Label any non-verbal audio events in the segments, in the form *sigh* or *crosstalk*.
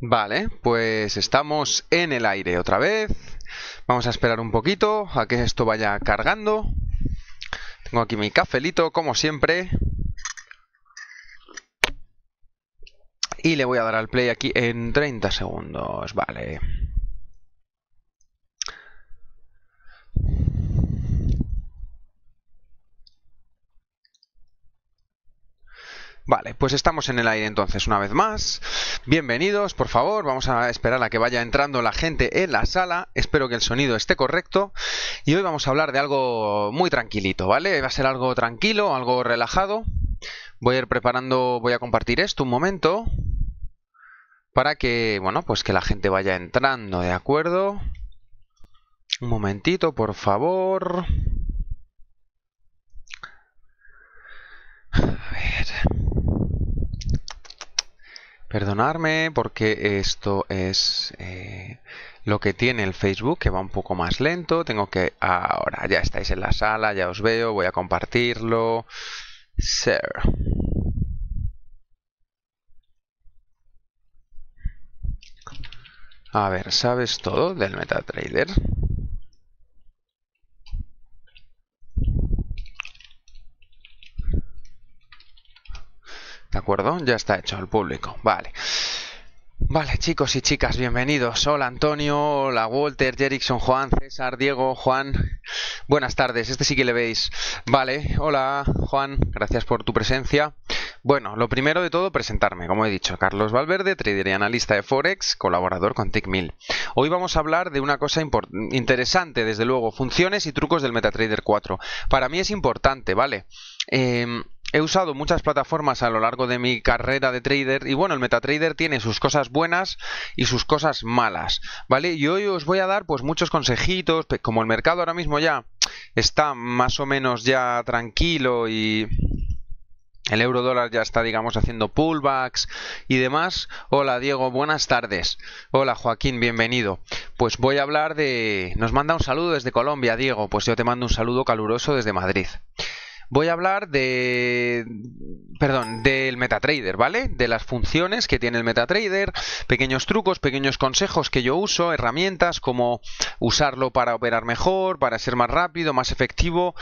Vale, pues estamos en el aire otra vez. Vamos a esperar un poquito a que esto vaya cargando. Tengo aquí mi cafelito, como siempre. Y le voy a dar al play aquí en 30 segundos. Vale. Vale, pues estamos en el aire entonces una vez más. Bienvenidos, por favor. Vamos a esperar a que vaya entrando la gente en la sala. Espero que el sonido esté correcto. Y hoy vamos a hablar de algo muy tranquilito, ¿vale? Va a ser algo tranquilo, algo relajado. Voy a ir preparando, voy a compartir esto un momento para que, bueno, pues que la gente vaya entrando, ¿de acuerdo? Un momentito, por favor. A ver. Perdonarme porque esto es eh, lo que tiene el Facebook, que va un poco más lento. Tengo que... Ahora, ya estáis en la sala, ya os veo, voy a compartirlo. ser A ver, ¿sabes todo del MetaTrader? ¿De acuerdo? Ya está hecho el público. Vale. Vale, chicos y chicas, bienvenidos. Hola Antonio, hola Walter, Jerickson, Juan, César, Diego, Juan. Buenas tardes, este sí que le veis. Vale, hola Juan, gracias por tu presencia. Bueno, lo primero de todo, presentarme. Como he dicho, Carlos Valverde, trader y analista de Forex, colaborador con TicMil. Hoy vamos a hablar de una cosa interesante, desde luego, funciones y trucos del MetaTrader 4. Para mí es importante, ¿vale? Eh, He usado muchas plataformas a lo largo de mi carrera de trader y bueno, el MetaTrader tiene sus cosas buenas y sus cosas malas, ¿vale? Y hoy os voy a dar pues muchos consejitos, como el mercado ahora mismo ya está más o menos ya tranquilo y el euro dólar ya está, digamos, haciendo pullbacks y demás. Hola Diego, buenas tardes. Hola Joaquín, bienvenido. Pues voy a hablar de... Nos manda un saludo desde Colombia, Diego. Pues yo te mando un saludo caluroso desde Madrid voy a hablar de. Perdón, del MetaTrader, ¿vale? De las funciones que tiene el MetaTrader, pequeños trucos, pequeños consejos que yo uso, herramientas como usarlo para operar mejor, para ser más rápido, más efectivo.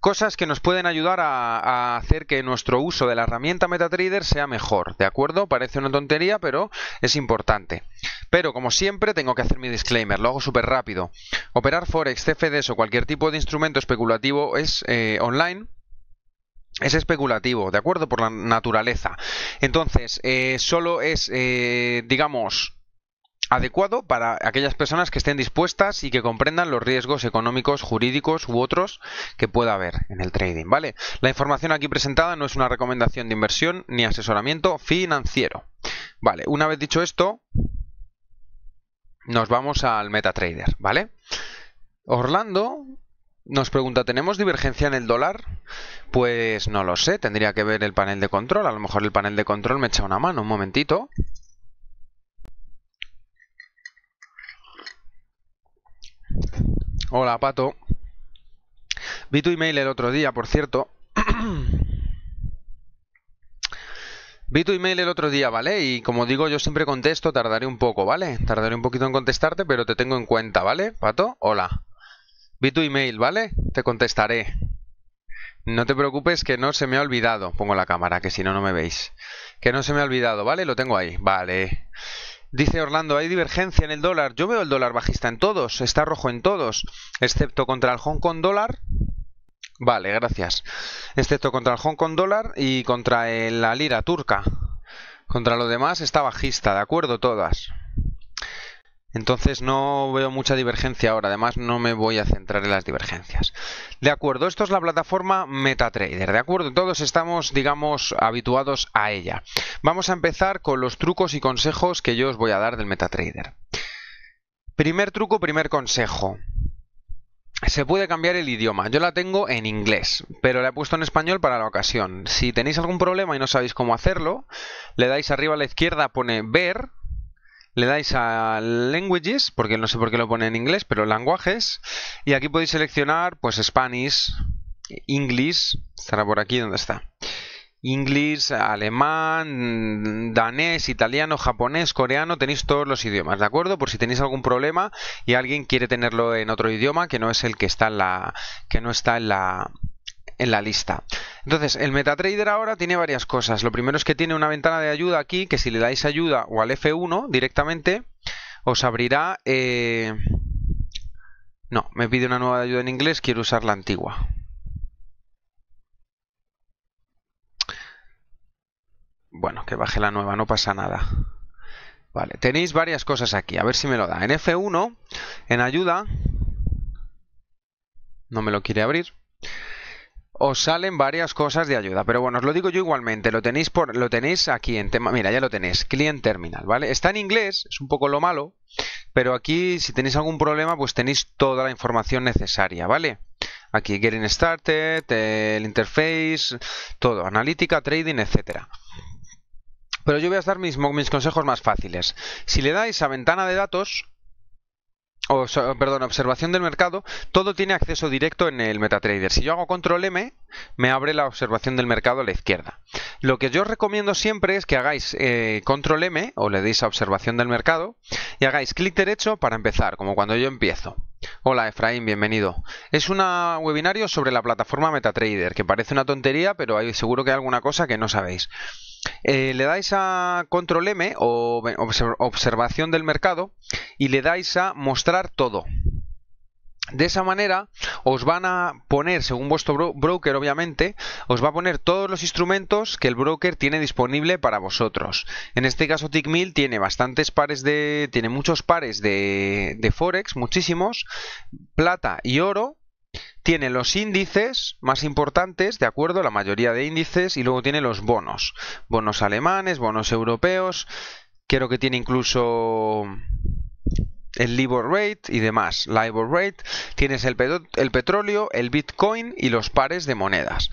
Cosas que nos pueden ayudar a, hacer que nuestro uso de la herramienta MetaTrader sea mejor, ¿de acuerdo? Parece una tontería, pero es importante. Pero como siempre tengo que hacer mi disclaimer, lo hago súper rápido. Operar Forex, CFDs o cualquier tipo de instrumento especulativo es eh, online, es especulativo, ¿de acuerdo? Por la naturaleza. Entonces, eh, solo es, eh, digamos, adecuado para aquellas personas que estén dispuestas y que comprendan los riesgos económicos, jurídicos u otros que pueda haber en el trading, ¿vale? La información aquí presentada no es una recomendación de inversión ni asesoramiento financiero. Vale, una vez dicho esto, nos vamos al MetaTrader, ¿vale? Orlando nos pregunta, ¿tenemos divergencia en el dólar? Pues no lo sé, tendría que ver el panel de control. A lo mejor el panel de control me echa una mano, un momentito. Hola, Pato. Vi tu email el otro día, por cierto. *clears throat* Vi tu email el otro día, ¿vale? Y como digo, yo siempre contesto, tardaré un poco, ¿vale? Tardaré un poquito en contestarte, pero te tengo en cuenta, ¿vale, Pato? Hola. Vi tu email, ¿vale? Te contestaré. No te preocupes que no se me ha olvidado. Pongo la cámara, que si no, no me veis. Que no se me ha olvidado, ¿vale? Lo tengo ahí. Vale. Dice Orlando, hay divergencia en el dólar. Yo veo el dólar bajista en todos, está rojo en todos, excepto contra el Hong Kong dólar. Vale, gracias. Excepto contra el Hong Kong dólar y contra la lira turca. Contra lo demás está bajista, ¿de acuerdo? Todas. Entonces no veo mucha divergencia ahora, además no me voy a centrar en las divergencias. De acuerdo, esto es la plataforma MetaTrader, de acuerdo, todos estamos, digamos, habituados a ella. Vamos a empezar con los trucos y consejos que yo os voy a dar del MetaTrader. Primer truco, primer consejo. Se puede cambiar el idioma. Yo la tengo en inglés, pero la he puesto en español para la ocasión. Si tenéis algún problema y no sabéis cómo hacerlo, le dais arriba a la izquierda, pone ver le dais a Languages, porque no sé por qué lo pone en inglés, pero lenguajes. Y aquí podéis seleccionar, pues, Spanish, English, estará por aquí donde está. Inglés, alemán, danés, italiano, japonés, coreano, tenéis todos los idiomas, ¿de acuerdo? Por si tenéis algún problema y alguien quiere tenerlo en otro idioma que no es el que está en la que no está en la en la lista. Entonces, el MetaTrader ahora tiene varias cosas. Lo primero es que tiene una ventana de ayuda aquí, que si le dais ayuda o al F1 directamente, os abrirá... Eh, no, me pide una nueva ayuda en inglés, quiero usar la antigua. Bueno, que baje la nueva, no pasa nada. Vale, tenéis varias cosas aquí, a ver si me lo da. En F1, en ayuda, no me lo quiere abrir os salen varias cosas de ayuda. Pero bueno, os lo digo yo igualmente. Lo tenéis por, lo tenéis aquí en tema. Mira, ya lo tenéis. Client Terminal, ¿vale? Está en inglés, es un poco lo malo. Pero aquí, si tenéis algún problema, pues tenéis toda la información necesaria, ¿vale? Aquí Getting Started, el interface, todo, analítica, trading, etcétera. Pero yo voy a dar mis consejos más fáciles. Si le dais a ventana de datos, perdón, observación del mercado, todo tiene acceso directo en el MetaTrader. Si yo hago control M, me abre la observación del mercado a la izquierda. Lo que yo os recomiendo siempre es que hagáis eh, control M o le deis a observación del mercado y hagáis clic derecho para empezar, como cuando yo empiezo. Hola Efraín, bienvenido. Es un webinario sobre la plataforma MetaTrader, que parece una tontería, pero hay seguro que hay alguna cosa que no sabéis. Eh, le dais a control M o observación del mercado y le dais a mostrar todo. De esa manera os van a poner, según vuestro broker obviamente, os va a poner todos los instrumentos que el broker tiene disponible para vosotros. En este caso TickMill tiene bastantes pares de, tiene muchos pares de, de Forex, muchísimos, plata y oro, tiene los índices más importantes, ¿de acuerdo? La mayoría de índices y luego tiene los bonos. Bonos alemanes, bonos europeos, creo que tiene incluso el Libor Rate y demás, Libor Rate, tienes el, petróleo, el Bitcoin y los pares de monedas.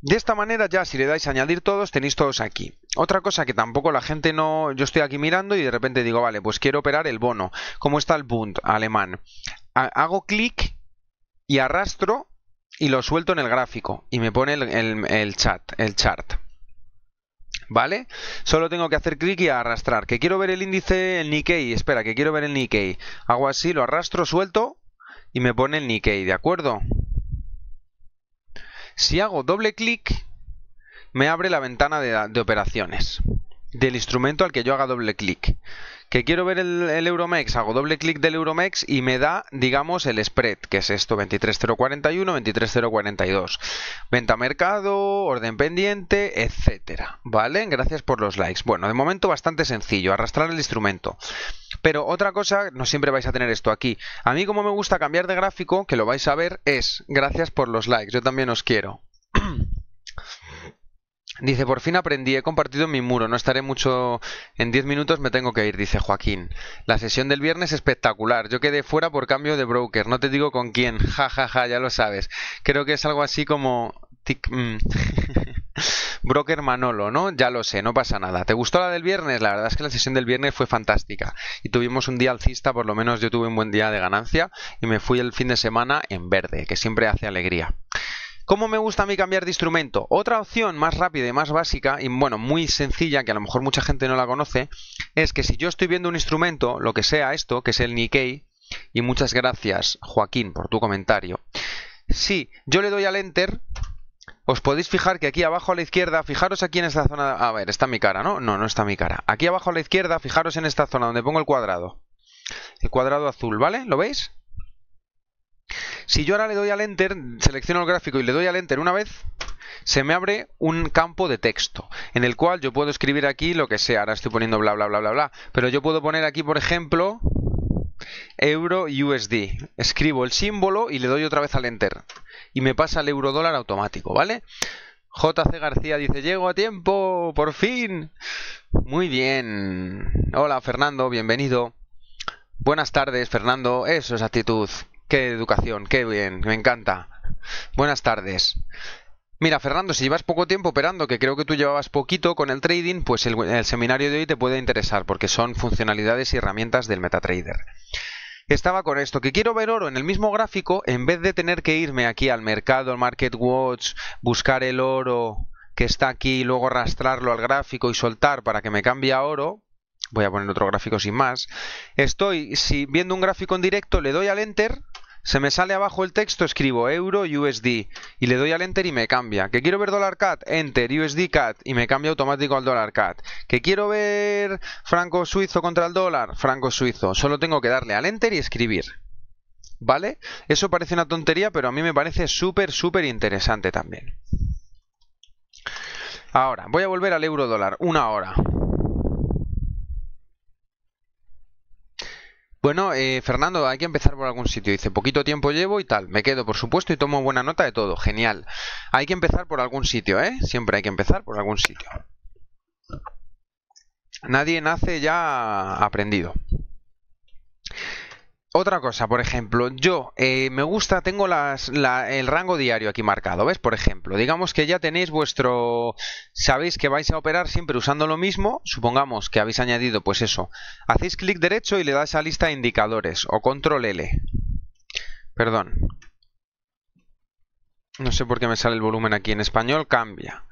De esta manera ya si le dais a añadir todos tenéis todos aquí. Otra cosa que tampoco la gente no... Yo estoy aquí mirando y de repente digo, vale, pues quiero operar el bono. ¿Cómo está el Bund alemán? Hago clic y arrastro y lo suelto en el gráfico y me pone el, el, chat, el chart. ¿Vale? Solo tengo que hacer clic y arrastrar. Que quiero ver el índice, el Nikkei. Espera, que quiero ver el Nikkei. Hago así, lo arrastro, suelto y me pone el Nikkei, ¿de acuerdo? Si hago doble clic, me abre la ventana de, de operaciones del instrumento al que yo haga doble clic. Que quiero ver el, Euromex, hago doble clic del Euromex y me da, digamos, el spread, que es esto, 23041, 23042. Venta mercado, orden pendiente, etcétera. ¿Vale? Gracias por los likes. Bueno, de momento bastante sencillo, arrastrar el instrumento. Pero otra cosa, no siempre vais a tener esto aquí. A mí como me gusta cambiar de gráfico, que lo vais a ver, es, gracias por los likes, yo también os quiero. *clears throat* Dice, por fin aprendí, he compartido mi muro, no estaré mucho, en 10 minutos me tengo que ir, dice Joaquín. La sesión del viernes espectacular, yo quedé fuera por cambio de broker, no te digo con quién, *laughs* ja ja ja, ya lo sabes. Creo que es algo así como... Mm, *laughs* broker Manolo, ¿no? Ya lo sé, no pasa nada. ¿Te gustó la del viernes? La verdad es que la sesión del viernes fue fantástica. Y tuvimos un día alcista, por lo menos yo tuve un buen día de ganancia y me fui el fin de semana en verde, que siempre hace alegría. ¿Cómo me gusta a mí cambiar de instrumento? Otra opción más rápida y más básica, y bueno, muy sencilla, que a lo mejor mucha gente no la conoce, es que si yo estoy viendo un instrumento, lo que sea esto, que es el Nikkei, y muchas gracias, Joaquín, por tu comentario. Si yo le doy al Enter, os podéis fijar que aquí abajo a la izquierda, fijaros aquí en esta zona, a ver, está mi cara, ¿no? No, no está mi cara. Aquí abajo a la izquierda, fijaros en esta zona donde pongo el cuadrado. El cuadrado azul, ¿vale? ¿Lo veis? Si yo ahora le doy al Enter, selecciono el gráfico y le doy al Enter una vez, se me abre un campo de texto en el cual yo puedo escribir aquí lo que sea. Ahora estoy poniendo bla, bla, bla, bla, bla. Pero yo puedo poner aquí, por ejemplo, euro USD. Escribo el símbolo y le doy otra vez al Enter. Y me pasa el euro dólar automático, ¿vale? JC García dice, llego a tiempo, por fin. Muy bien. Hola Fernando, bienvenido. Buenas tardes Fernando, eso es actitud. Qué educación, qué bien, me encanta. Buenas tardes. Mira, Fernando, si llevas poco tiempo operando, que creo que tú llevabas poquito con el trading, pues el, seminario de hoy te puede interesar porque son funcionalidades y herramientas del MetaTrader estaba con esto, que quiero ver oro en el mismo gráfico, en vez de tener que irme aquí al mercado, al Market Watch, buscar el oro que está aquí y luego arrastrarlo al gráfico y soltar para que me cambie a oro, voy a poner otro gráfico sin más, estoy, si viendo un gráfico en directo le doy al Enter, se me sale abajo el texto, escribo Euro USD y le doy al Enter y me cambia. Que quiero ver dólar CAD, Enter USD CAD y me cambia automático al dólar CAD. Que quiero ver franco suizo contra el dólar, franco suizo. Solo tengo que darle al Enter y escribir. ¿Vale? Eso parece una tontería, pero a mí me parece súper, súper interesante también. Ahora, voy a volver al euro dólar, una hora. Bueno, eh, Fernando, hay que empezar por algún sitio. Dice, poquito tiempo llevo y tal. Me quedo, por supuesto, y tomo buena nota de todo. Genial. Hay que empezar por algún sitio, ¿eh? Siempre hay que empezar por algún sitio. Nadie nace ya aprendido. Otra cosa, por ejemplo, yo eh, me gusta, tengo el rango diario aquí marcado, ¿ves? Por ejemplo, digamos que ya tenéis vuestro, sabéis que vais a operar siempre usando lo mismo, supongamos que habéis añadido pues eso, hacéis clic derecho y le dais a lista de indicadores o control L, perdón, no sé por qué me sale el volumen aquí en español, cambia,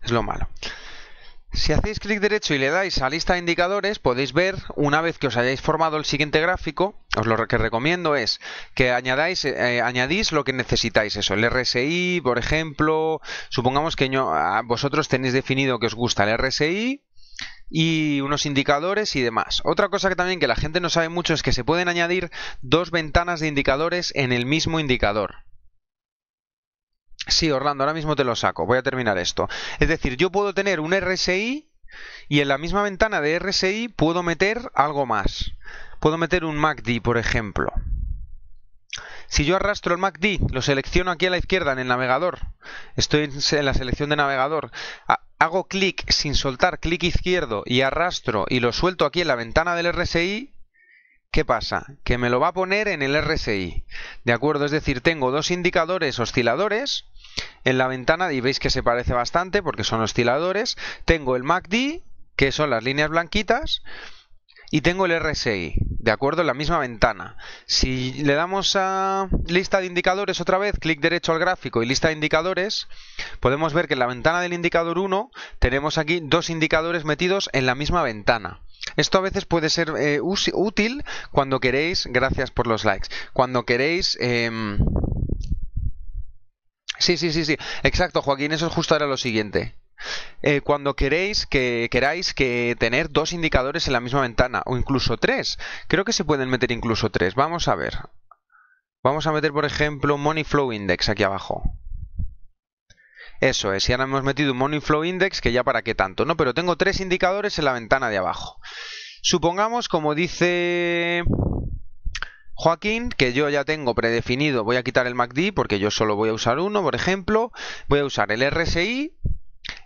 es lo malo. Si hacéis clic derecho y le dais a lista de indicadores, podéis ver, una vez que os hayáis formado el siguiente gráfico, os lo que recomiendo es que añadáis, eh, añadís lo que necesitáis, eso, el RSI, por ejemplo, supongamos que vosotros tenéis definido que os gusta el RSI, y unos indicadores y demás. Otra cosa que también que la gente no sabe mucho es que se pueden añadir dos ventanas de indicadores en el mismo indicador. Sí, Orlando, ahora mismo te lo saco. Voy a terminar esto. Es decir, yo puedo tener un RSI y en la misma ventana de RSI puedo meter algo más. Puedo meter un MACD, por ejemplo. Si yo arrastro el MACD, lo selecciono aquí a la izquierda en el navegador, estoy en la selección de navegador, hago clic sin soltar, clic izquierdo y arrastro y lo suelto aquí en la ventana del RSI, ¿Qué pasa? Que me lo va a poner en el RSI. ¿De acuerdo? Es decir, tengo dos indicadores osciladores en la ventana y veis que se parece bastante porque son osciladores. Tengo el MACD, que son las líneas blanquitas, y tengo el RSI, ¿de acuerdo? En la misma ventana. Si le damos a lista de indicadores otra vez, clic derecho al gráfico y lista de indicadores, podemos ver que en la ventana del indicador 1 tenemos aquí dos indicadores metidos en la misma ventana. Esto a veces puede ser eh, útil cuando queréis, gracias por los likes, cuando queréis... Em, sí, sí, sí, sí, exacto, Joaquín, eso es justo ahora lo siguiente. Eh, cuando queréis que queráis que tener dos indicadores en la misma ventana o incluso tres, creo que se pueden meter incluso tres. Vamos a ver. Vamos a meter, por ejemplo, Money Flow Index aquí abajo. Eso es, y ahora hemos metido un Money Flow Index, que ya para qué tanto, ¿no? Pero tengo tres indicadores en la ventana de abajo. Supongamos, como dice Joaquín, que yo ya tengo predefinido, voy a quitar el MACD porque yo solo voy a usar uno, por ejemplo, voy a usar el RSI,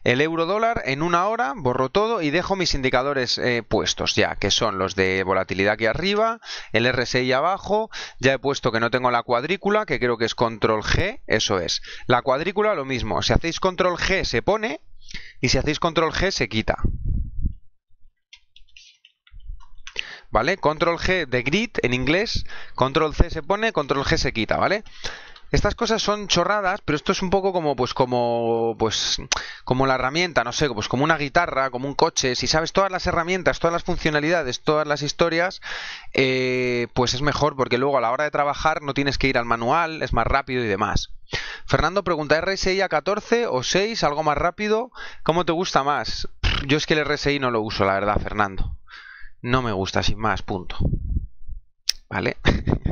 el euro dólar en una hora, borro todo y dejo mis indicadores eh, puestos ya, que son los de volatilidad aquí arriba, el RSI abajo, ya he puesto que no tengo la cuadrícula, que creo que es control G, eso es. La cuadrícula lo mismo, si hacéis control G se pone y si hacéis control G se quita. ¿Vale? Control G de grid en inglés, control C se pone, control G se quita, ¿vale? vale estas cosas son chorradas, pero esto es un poco como, pues, como, pues, como la herramienta, no sé, pues como una guitarra, como un coche. Si sabes todas las herramientas, todas las funcionalidades, todas las historias, eh, pues es mejor porque luego a la hora de trabajar no tienes que ir al manual, es más rápido y demás. Fernando pregunta, ¿RSI a 14 o 6? ¿Algo más rápido? ¿Cómo te gusta más? Yo es que el RSI no lo uso, la verdad, Fernando. No me gusta, sin más, punto. ¿Vale? *laughs*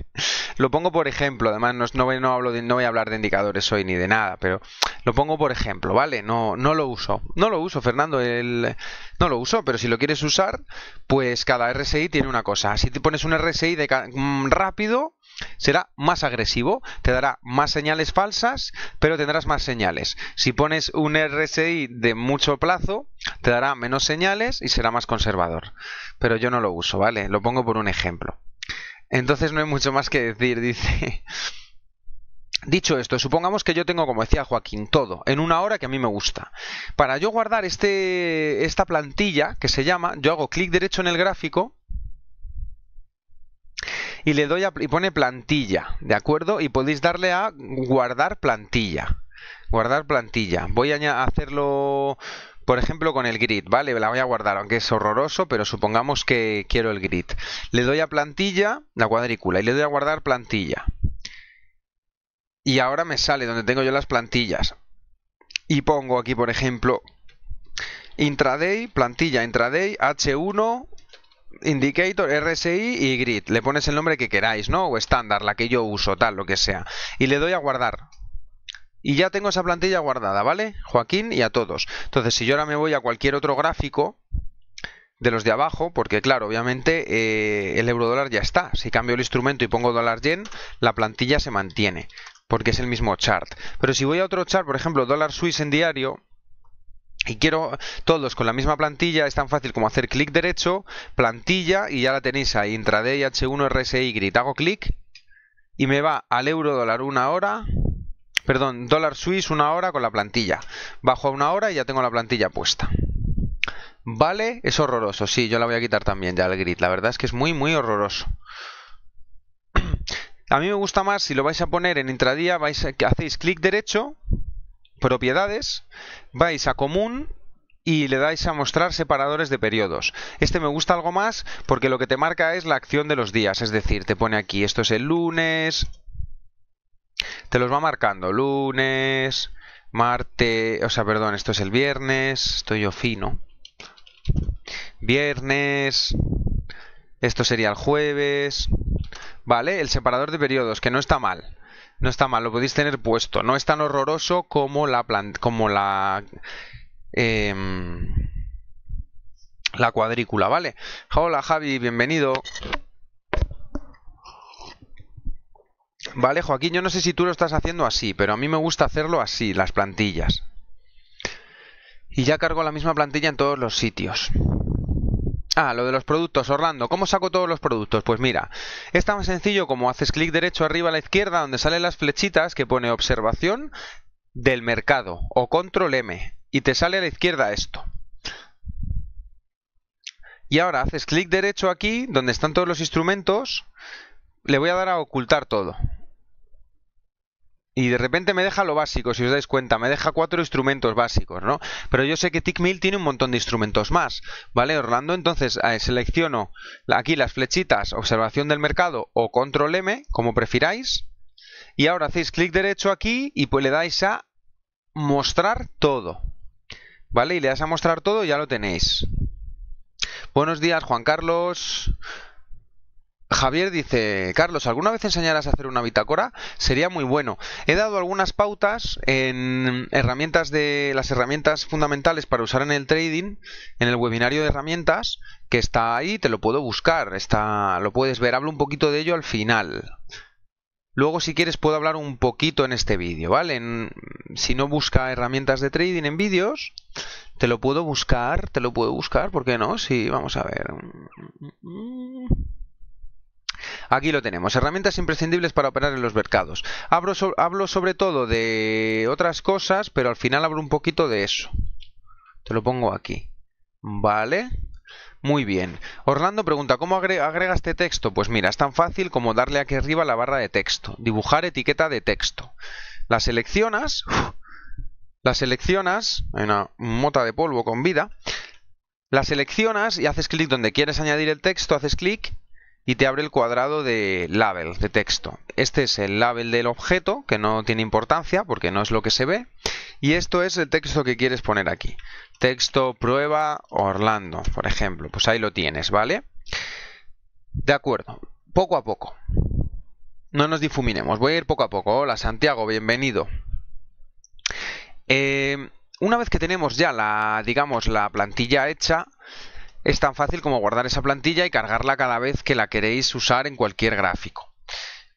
Lo pongo por ejemplo, además no, hablo no voy a hablar de indicadores hoy ni de nada, pero lo pongo por ejemplo, ¿vale? No, no lo uso. No lo uso, Fernando, no lo uso, pero si lo quieres usar, pues cada RSI tiene una cosa. Si te pones un RSI de mm, rápido, será más agresivo, te dará más señales falsas, pero tendrás más señales. Si pones un RSI de mucho plazo, te dará menos señales y será más conservador. Pero yo no lo uso, ¿vale? Lo pongo por un ejemplo. Entonces no hay mucho más que decir, dice. *laughs* Dicho esto, supongamos que yo tengo, como decía Joaquín, todo en una hora que a mí me gusta. Para yo guardar este, esta plantilla que se llama, yo hago clic derecho en el gráfico y le doy y pone plantilla, ¿de acuerdo? Y podéis darle a guardar plantilla. Guardar plantilla. Voy a hacerlo por ejemplo, con el grid, ¿vale? La voy a guardar, aunque es horroroso, pero supongamos que quiero el grid. Le doy a plantilla, la cuadrícula, y le doy a guardar plantilla. Y ahora me sale donde tengo yo las plantillas. Y pongo aquí, por ejemplo, intraday, plantilla intraday, H1, indicator, RSI y grid. Le pones el nombre que queráis, ¿no? O estándar, la que yo uso, tal, lo que sea. Y le doy a guardar y ya tengo esa plantilla guardada, ¿vale? Joaquín y a todos. Entonces, si yo ahora me voy a cualquier otro gráfico de los de abajo, porque claro, obviamente eh, el euro dólar ya está. Si cambio el instrumento y pongo dólar yen, la plantilla se mantiene, porque es el mismo chart. Pero si voy a otro chart, por ejemplo, dólar suiz en diario, y quiero todos con la misma plantilla, es tan fácil como hacer clic derecho, plantilla, y ya la tenéis ahí, intraday H1 RSI, hago clic, y me va al euro dólar una hora, perdón, dólar suizo una hora con la plantilla. Bajo a una hora y ya tengo la plantilla puesta. Vale, es horroroso. Sí, yo la voy a quitar también ya el grid. La verdad es que es muy, muy horroroso. *clears throat* A mí me gusta más, si lo vais a poner en intradía, vais hacéis clic derecho, propiedades, vais a común y le dais a mostrar separadores de periodos. Este me gusta algo más porque lo que te marca es la acción de los días, es decir, te pone aquí, esto es el lunes, te los va marcando lunes, martes, o sea, perdón, esto es el viernes, estoy yo fino. Viernes, esto sería el jueves, ¿vale? El separador de periodos, que no está mal. No está mal, lo podéis tener puesto. No es tan horroroso como la como la em, la cuadrícula, ¿vale? Hola Javi, bienvenido. Vale, Joaquín, yo no sé si tú lo estás haciendo así, pero a mí me gusta hacerlo así, las plantillas. Y ya cargo la misma plantilla en todos los sitios. Ah, lo de los productos, Orlando. ¿Cómo saco todos los productos? Pues mira, es tan sencillo como haces clic derecho arriba a la izquierda donde salen las flechitas que pone observación del mercado o control M y te sale a la izquierda esto. Y ahora haces clic derecho aquí donde están todos los instrumentos. Le voy a dar a ocultar todo. Y de repente me deja lo básico, si os dais cuenta, me deja cuatro instrumentos básicos, ¿no? Pero yo sé que Tickmill tiene un montón de instrumentos más, ¿vale, Orlando? Entonces eh, selecciono aquí las flechitas, observación del mercado o control M, como prefiráis. Y ahora hacéis clic derecho aquí y pues le dais a mostrar todo. ¿Vale? Y le das a mostrar todo y ya lo tenéis. Buenos días, Juan Carlos. Javier dice, Carlos, ¿alguna vez enseñarás a hacer una bitácora? Sería muy bueno. He dado algunas pautas en herramientas de las herramientas fundamentales para usar en el trading, en el webinario de herramientas, que está ahí, te lo puedo buscar, está, lo puedes ver, hablo un poquito de ello al final. Luego, si quieres, puedo hablar un poquito en este vídeo, ¿vale? si no busca herramientas de trading en vídeos, te lo puedo buscar, te lo puedo buscar, ¿por qué no? Sí, vamos a ver. Aquí lo tenemos, herramientas imprescindibles para operar en los mercados. Hablo, sobre todo de otras cosas, pero al final hablo un poquito de eso. Te lo pongo aquí. Vale. Muy bien. Orlando pregunta, ¿cómo agrega, este texto? Pues mira, es tan fácil como darle aquí arriba la barra de texto. Dibujar etiqueta de texto. La seleccionas. La seleccionas. Hay una mota de polvo con vida. La seleccionas y haces clic donde quieres añadir el texto, haces clic y te abre el cuadrado de label, de texto. Este es el label del objeto, que no tiene importancia porque no es lo que se ve. Y esto es el texto que quieres poner aquí. Texto prueba Orlando, por ejemplo. Pues ahí lo tienes, ¿vale? De acuerdo, poco a poco. No nos difuminemos, voy a ir poco a poco. Hola Santiago, bienvenido. Eh, una vez que tenemos ya la, digamos, la plantilla hecha, es tan fácil como guardar esa plantilla y cargarla cada vez que la queréis usar en cualquier gráfico.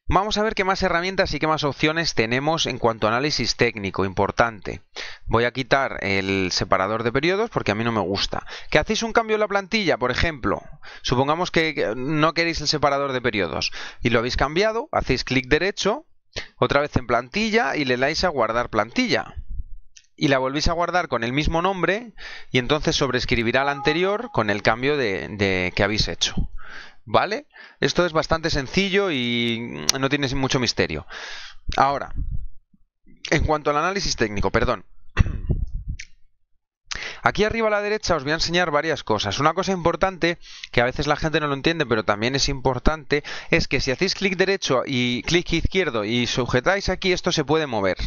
Vamos a ver qué más herramientas y qué más opciones tenemos en cuanto a análisis técnico, importante. Voy a quitar el separador de periodos porque a mí no me gusta. Que hacéis un cambio en la plantilla, por ejemplo. Supongamos que no queréis el separador de periodos y lo habéis cambiado, hacéis clic derecho, otra vez en plantilla y le dais a guardar plantilla y la volvéis a guardar con el mismo nombre y entonces sobrescribirá la anterior con el cambio de, que habéis hecho. ¿Vale? Esto es bastante sencillo y no tiene mucho misterio. Ahora, en cuanto al análisis técnico, perdón. *clears throat* Aquí arriba a la derecha os voy a enseñar varias cosas. Una cosa importante, que a veces la gente no lo entiende, pero también es importante, es que si hacéis clic derecho y clic izquierdo y sujetáis aquí, esto se puede mover.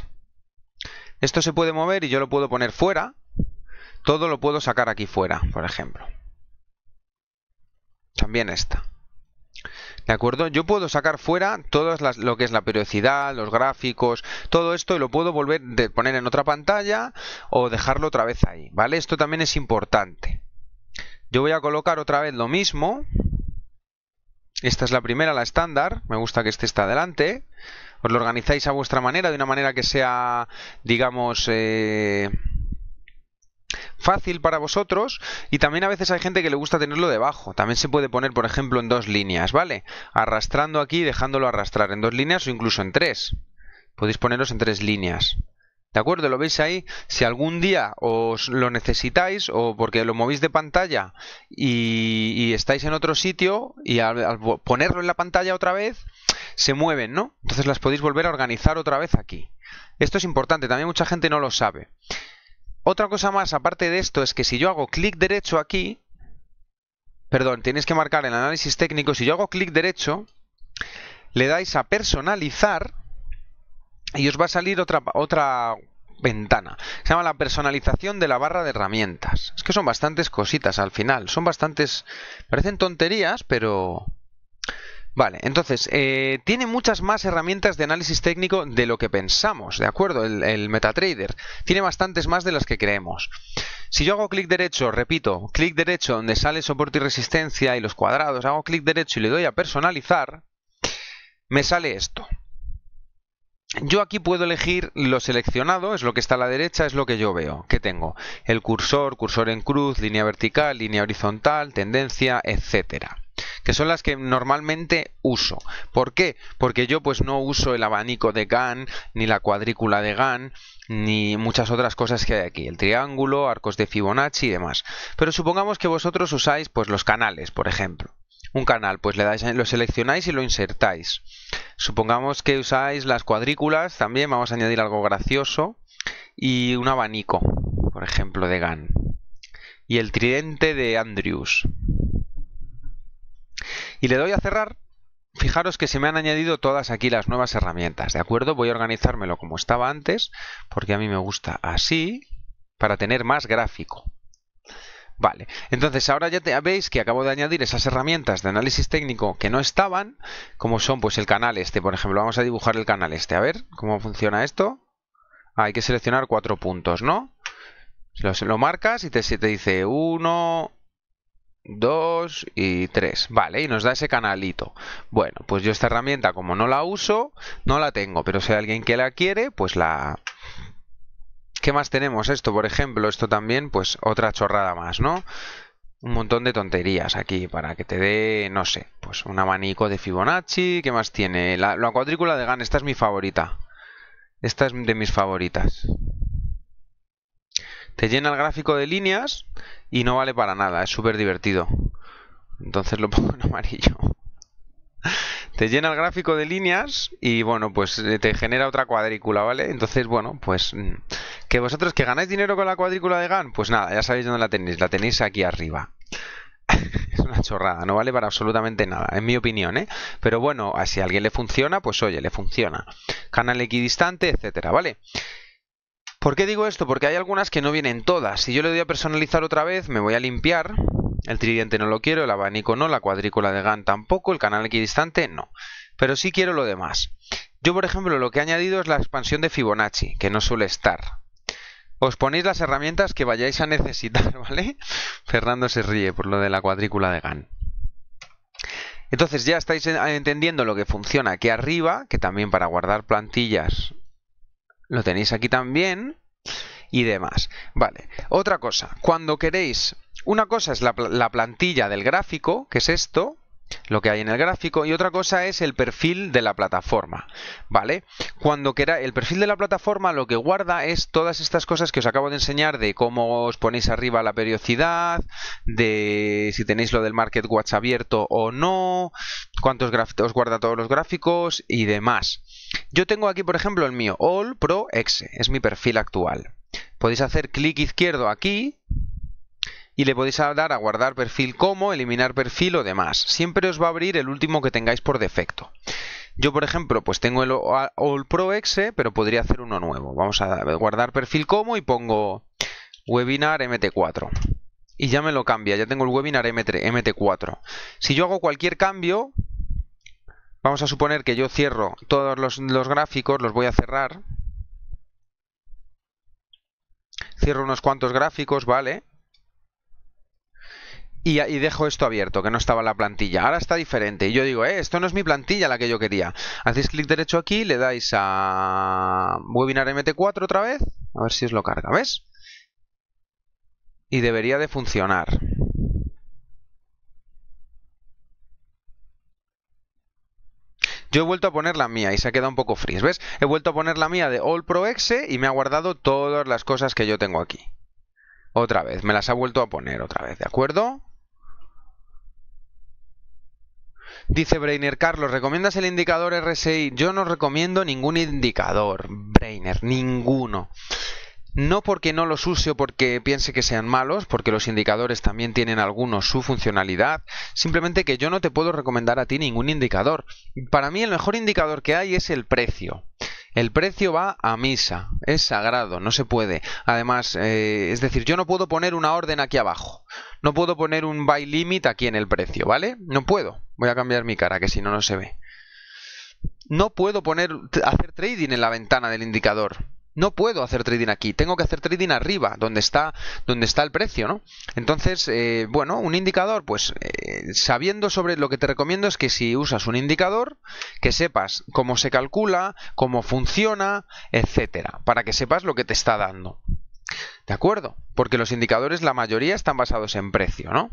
Esto se puede mover y yo lo puedo poner fuera. Todo lo puedo sacar aquí fuera, por ejemplo. También esta. ¿De acuerdo? Yo puedo sacar fuera todas lo que es la periodicidad, los gráficos, todo esto y lo puedo volver de poner en otra pantalla o dejarlo otra vez ahí, ¿vale? Esto también es importante. Yo voy a colocar otra vez lo mismo. Esta es la primera, la estándar. Me gusta que este está adelante. Os pues lo organizáis a vuestra manera, de una manera que sea, digamos, eh, fácil para vosotros y también a veces hay gente que le gusta tenerlo debajo. También se puede poner, por ejemplo, en dos líneas, ¿vale? Arrastrando aquí y dejándolo arrastrar en dos líneas o incluso en tres. Podéis poneros en tres líneas. ¿De acuerdo? Lo veis ahí. Si algún día os lo necesitáis o porque lo movís de pantalla y, estáis en otro sitio y al ponerlo en la pantalla otra vez, se mueven, ¿no? Entonces las podéis volver a organizar otra vez aquí. Esto es importante, también mucha gente no lo sabe. Otra cosa más, aparte de esto, es que si yo hago clic derecho aquí, perdón, tenéis que marcar el análisis técnico, si yo hago clic derecho, le dais a personalizar y os va a salir otra, otra ventana. Se llama la personalización de la barra de herramientas. Es que son bastantes cositas al final, son bastantes, parecen tonterías, pero Vale, entonces, eh, tiene muchas más herramientas de análisis técnico de lo que pensamos, ¿de acuerdo? El, el MetaTrader tiene bastantes más de las que creemos. Si yo hago clic derecho, repito, clic derecho donde sale soporte y resistencia y los cuadrados, hago clic derecho y le doy a personalizar, me sale esto. Yo aquí puedo elegir lo seleccionado, es lo que está a la derecha, es lo que yo veo, que tengo el cursor, cursor en cruz, línea vertical, línea horizontal, tendencia, etcétera que son las que normalmente uso. ¿Por qué? Porque yo pues no uso el abanico de GAN, ni la cuadrícula de GAN, ni muchas otras cosas que hay aquí, el triángulo, arcos de Fibonacci y demás. Pero supongamos que vosotros usáis pues los canales, por ejemplo. Un canal, pues le dais, lo seleccionáis y lo insertáis. Supongamos que usáis las cuadrículas, también vamos a añadir algo gracioso y un abanico, por ejemplo, de GAN. Y el tridente de Andrews y le doy a cerrar, fijaros que se me han añadido todas aquí las nuevas herramientas, ¿de acuerdo? Voy a organizármelo como estaba antes, porque a mí me gusta así, para tener más gráfico. Vale, entonces ahora ya veis que acabo de añadir esas herramientas de análisis técnico que no estaban, como son pues el canal este, por ejemplo, vamos a dibujar el canal este, a ver cómo funciona esto. Ah, hay que seleccionar cuatro puntos, ¿no? Lo, marcas y te, te dice uno... 2 y 3, vale, y nos da ese canalito. Bueno, pues yo esta herramienta como no la uso, no la tengo, pero si hay alguien que la quiere, pues la... ¿Qué más tenemos? Esto, por ejemplo, esto también, pues otra chorrada más, ¿no? Un montón de tonterías aquí para que te dé, no sé, pues un abanico de Fibonacci, ¿qué más tiene? La, cuadrícula de GAN, esta es mi favorita. Esta es de mis favoritas. Te llena el gráfico de líneas y no vale para nada, es súper divertido. Entonces lo *laughs* pongo en amarillo. Te llena el gráfico de líneas y bueno, pues eh, te genera otra cuadrícula, ¿vale? Entonces, bueno, pues mm, que vosotros que ganáis dinero con la cuadrícula de GAN, pues nada, ya sabéis dónde la tenéis, la tenéis aquí arriba *laughs* es una chorrada, no vale para absolutamente nada, en mi opinión, ¿eh? Pero bueno, si a alguien le funciona, pues oye, le funciona. Canal equidistante, etcétera, ¿vale? ¿Por qué digo esto? Porque hay algunas que no vienen todas. Si yo le doy a personalizar otra vez, me voy a limpiar. El tridente no lo quiero, el abanico no, la cuadrícula de GAN tampoco, el canal equidistante no. Pero sí quiero lo demás. Yo, por ejemplo, lo que he añadido es la expansión de Fibonacci, que no suele estar. Os ponéis las herramientas que vayáis a necesitar, *laughs* ¿vale? Fernando se ríe por lo de la cuadrícula de GAN. Entonces ya estáis entendiendo lo que funciona aquí arriba, que también para guardar plantillas lo tenéis aquí también y demás. Vale, otra cosa, cuando queréis, una cosa es la, plantilla del gráfico, que es esto, lo que hay en el gráfico y otra cosa es el perfil de la plataforma, ¿vale? Cuando queráis, el perfil de la plataforma lo que guarda es todas estas cosas que os acabo de enseñar de cómo os ponéis arriba la periodicidad, de si tenéis lo del market watch abierto o no, cuántos os guarda todos los gráficos y demás. Yo tengo aquí, por ejemplo, el mío All Pro Exe, es mi perfil actual. Podéis hacer clic izquierdo aquí y le podéis dar a guardar perfil como, eliminar perfil o demás. Siempre os va a abrir el último que tengáis por defecto. Yo, por ejemplo, pues tengo el All Pro X, pero podría hacer uno nuevo. Vamos a guardar perfil como y pongo webinar MT4. Y ya me lo cambia, ya tengo el webinar m MT4. Si yo hago cualquier cambio, vamos a suponer que yo cierro todos los gráficos, los voy a cerrar. Cierro unos cuantos gráficos, ¿vale? y, dejo esto abierto, que no estaba la plantilla. Ahora está diferente. Y yo digo, eh, esto no es mi plantilla la que yo quería. Hacéis clic derecho aquí, le dais a webinar MT4 otra vez. A ver si os lo carga, ¿ves? Y debería de funcionar. Yo he vuelto a poner la mía y se ha quedado un poco freeze. ¿ves? He vuelto a poner la mía de All Pro Exe y me ha guardado todas las cosas que yo tengo aquí. Otra vez, me las ha vuelto a poner otra vez, ¿de acuerdo? Dice Brainer, Carlos, ¿recomiendas el indicador RSI? Yo no recomiendo ningún indicador, Brainer, ninguno. No porque no los use o porque piense que sean malos, porque los indicadores también tienen algunos su funcionalidad, simplemente que yo no te puedo recomendar a ti ningún indicador. Para mí el mejor indicador que hay es el precio. El precio va a misa, es sagrado, no se puede. Además, eh, es decir, yo no puedo poner una orden aquí abajo, no puedo poner un buy limit aquí en el precio, ¿vale? No puedo. Voy a cambiar mi cara, que si no, no se ve. No puedo poner, hacer trading en la ventana del indicador no puedo hacer trading aquí, tengo que hacer trading arriba, donde está, donde está el precio, ¿no? Entonces, eh, bueno, un indicador, pues eh, sabiendo sobre lo que te recomiendo es que si usas un indicador, que sepas cómo se calcula, cómo funciona, etcétera, para que sepas lo que te está dando. ¿De acuerdo? Porque los indicadores, la mayoría, están basados en precio, ¿no?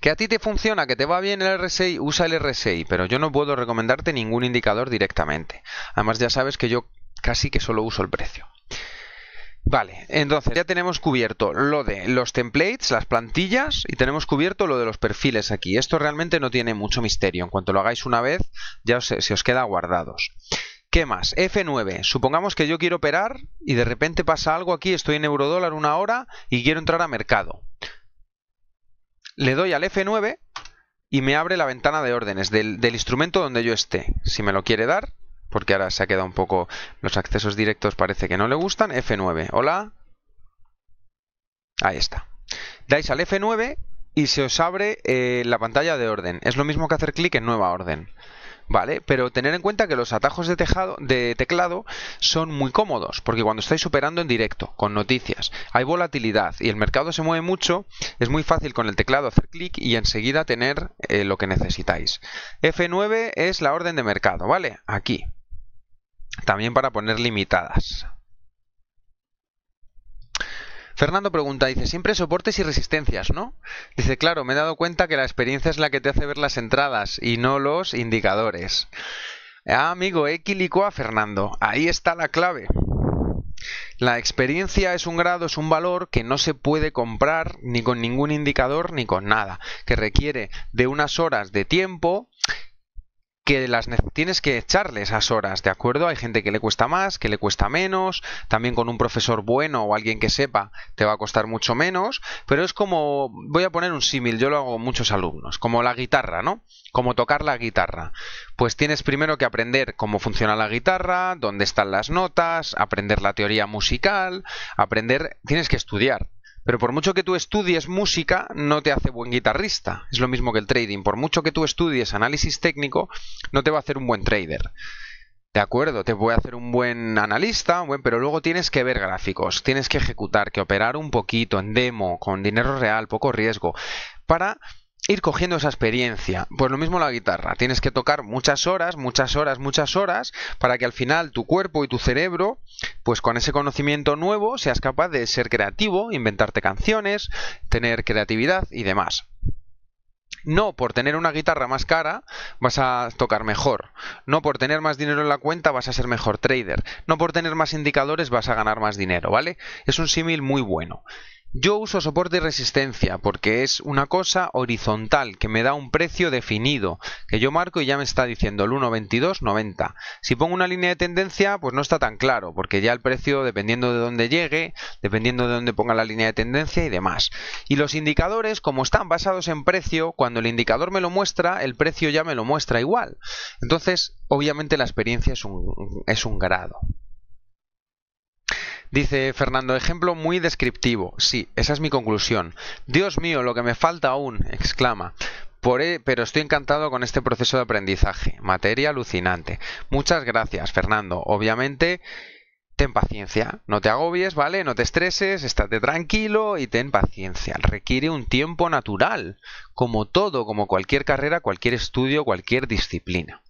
Que a ti te funciona, que te va bien el RSI, usa el RSI, pero yo no puedo recomendarte ningún indicador directamente. Además ya sabes que yo casi que solo uso el precio. Vale, entonces ya tenemos cubierto lo de los templates, las plantillas y tenemos cubierto lo de los perfiles aquí. Esto realmente no tiene mucho misterio. En cuanto lo hagáis una vez, ya se os queda guardados. ¿Qué más? F9. Supongamos que yo quiero operar y de repente pasa algo aquí, estoy en eurodólar una hora y quiero entrar a mercado. Le doy al F9 y me abre la ventana de órdenes del instrumento donde yo esté. Si me lo quiere dar, porque ahora se ha quedado un poco... Los accesos directos parece que no le gustan. F9, hola. Ahí está. Dais al F9 y se os abre eh, la pantalla de orden. Es lo mismo que hacer clic en nueva orden. ¿vale? Pero tener en cuenta que los atajos de, tejado, de, teclado son muy cómodos, porque cuando estáis operando en directo, con noticias, hay volatilidad y el mercado se mueve mucho, es muy fácil con el teclado hacer clic y enseguida tener eh, lo que necesitáis. F9 es la orden de mercado, ¿vale? Aquí. También para poner limitadas. Fernando pregunta, dice, siempre soportes y resistencias, ¿no? Dice, claro, me he dado cuenta que la experiencia es la que te hace ver las entradas y no los indicadores. Ah, amigo, a Fernando, ahí está la clave. La experiencia es un grado, es un valor que no se puede comprar ni con ningún indicador ni con nada, que requiere de unas horas de tiempo que las tienes que echarle esas horas, ¿de acuerdo? Hay gente que le cuesta más, que le cuesta menos, también con un profesor bueno o alguien que sepa te va a costar mucho menos, pero es como, voy a poner un símil, yo lo hago con muchos alumnos, como la guitarra, ¿no? Como tocar la guitarra. Pues tienes primero que aprender cómo funciona la guitarra, dónde están las notas, aprender la teoría musical, aprender, tienes que estudiar, pero por mucho que tú estudies música, no te hace buen guitarrista. Es lo mismo que el trading. Por mucho que tú estudies análisis técnico, no te va a hacer un buen trader. De acuerdo, te puede hacer un buen analista, bueno, pero luego tienes que ver gráficos, tienes que ejecutar, que operar un poquito en demo, con dinero real, poco riesgo, para ir cogiendo esa experiencia. Pues lo mismo la guitarra, tienes que tocar muchas horas, muchas horas, muchas horas, para que al final tu cuerpo y tu cerebro, pues con ese conocimiento nuevo, seas capaz de ser creativo, inventarte canciones, tener creatividad y demás. No por tener una guitarra más cara vas a tocar mejor. No por tener más dinero en la cuenta vas a ser mejor trader. No por tener más indicadores vas a ganar más dinero, ¿vale? Es un símil muy bueno. Yo uso soporte y resistencia porque es una cosa horizontal que me da un precio definido que yo marco y ya me está diciendo el 1.22.90. Si pongo una línea de tendencia pues no está tan claro porque ya el precio dependiendo de dónde llegue, dependiendo de dónde ponga la línea de tendencia y demás. Y los indicadores como están basados en precio, cuando el indicador me lo muestra, el precio ya me lo muestra igual. Entonces obviamente la experiencia es un, es un grado. Dice Fernando, ejemplo muy descriptivo. Sí, esa es mi conclusión. Dios mío, lo que me falta aún, exclama. Por e, pero estoy encantado con este proceso de aprendizaje. Materia alucinante. Muchas gracias, Fernando. Obviamente, ten paciencia. No te agobies, ¿vale? No te estreses, estate tranquilo y ten paciencia. Requiere un tiempo natural, como todo, como cualquier carrera, cualquier estudio, cualquier disciplina.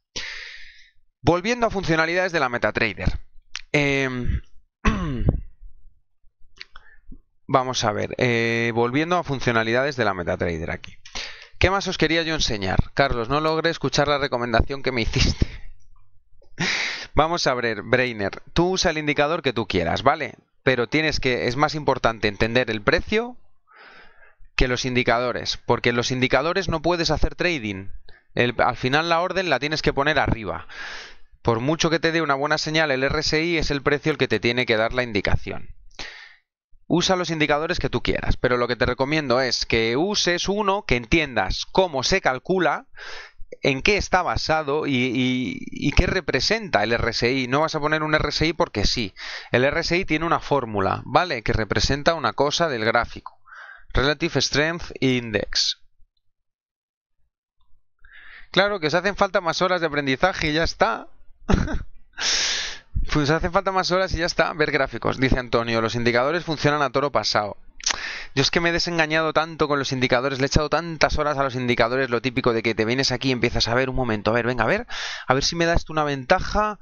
Volviendo a funcionalidades de la MetaTrader. Em, *clears throat* Vamos a ver, eh, volviendo a funcionalidades de la MetaTrader aquí. ¿Qué más os quería yo enseñar? Carlos, no logré escuchar la recomendación que me hiciste. *laughs* Vamos a ver, Brainer, tú usa el indicador que tú quieras, ¿vale? Pero tienes que, es más importante entender el precio que los indicadores, porque los indicadores no puedes hacer trading. al final la orden la tienes que poner arriba por mucho que te dé una buena señal el RSI, es el precio el que te tiene que dar la indicación. Usa los indicadores que tú quieras, pero lo que te recomiendo es que uses uno que entiendas cómo se calcula, en qué está basado y, qué representa el RSI. No vas a poner un RSI porque sí. El RSI tiene una fórmula, ¿vale? Que representa una cosa del gráfico. Relative Strength Index. Claro que se hacen falta más horas de aprendizaje y ya está. *laughs* pues hace falta más horas y ya está. Ver gráficos, dice Antonio. Los indicadores funcionan a toro pasado. Yo es que me he desengañado tanto con los indicadores, le he echado tantas horas a los indicadores, lo típico de que te vienes aquí y empiezas a ver un momento, a ver, venga, a ver, a ver si me das esto una ventaja.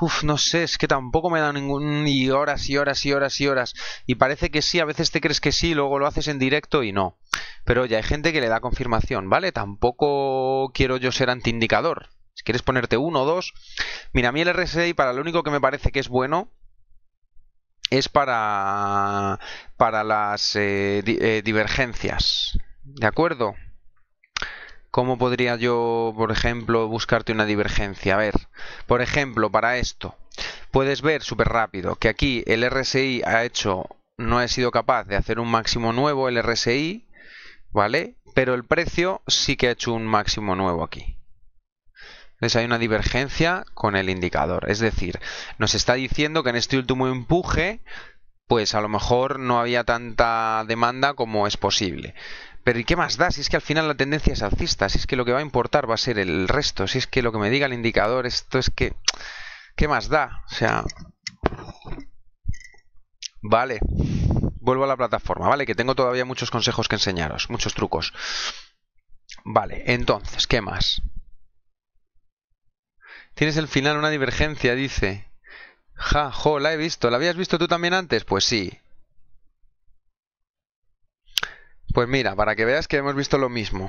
Uf, no sé, es que tampoco me da ningún... y horas y horas y horas y horas. Y parece que sí, a veces te crees que sí, luego lo haces en directo y no. Pero ya hay gente que le da confirmación, ¿vale? Tampoco quiero yo ser antiindicador. Si quieres ponerte uno o dos. Mira, a mí el RSI para lo único que me parece que es bueno es para, para las eh, eh, divergencias. ¿De acuerdo? ¿Cómo podría yo, por ejemplo, buscarte una divergencia? A ver, por ejemplo, para esto. Puedes ver súper rápido que aquí el RSI ha hecho, no he sido capaz de hacer un máximo nuevo, el RSI, ¿vale? Pero el precio sí que ha hecho un máximo nuevo aquí hay una divergencia con el indicador. Es decir, nos está diciendo que en este último empuje, pues a lo mejor no había tanta demanda como es posible. Pero ¿y qué más da? Si es que al final la tendencia es alcista, si es que lo que va a importar va a ser el resto, si es que lo que me diga el indicador, esto es que... ¿Qué más da? O sea... Vale, vuelvo a la plataforma, ¿vale? Que tengo todavía muchos consejos que enseñaros, muchos trucos. Vale, entonces, ¿qué más? Tienes el final una divergencia, dice. Ja, jo, la he visto. ¿La habías visto tú también antes? Pues sí. Pues mira, para que veas que hemos visto lo mismo.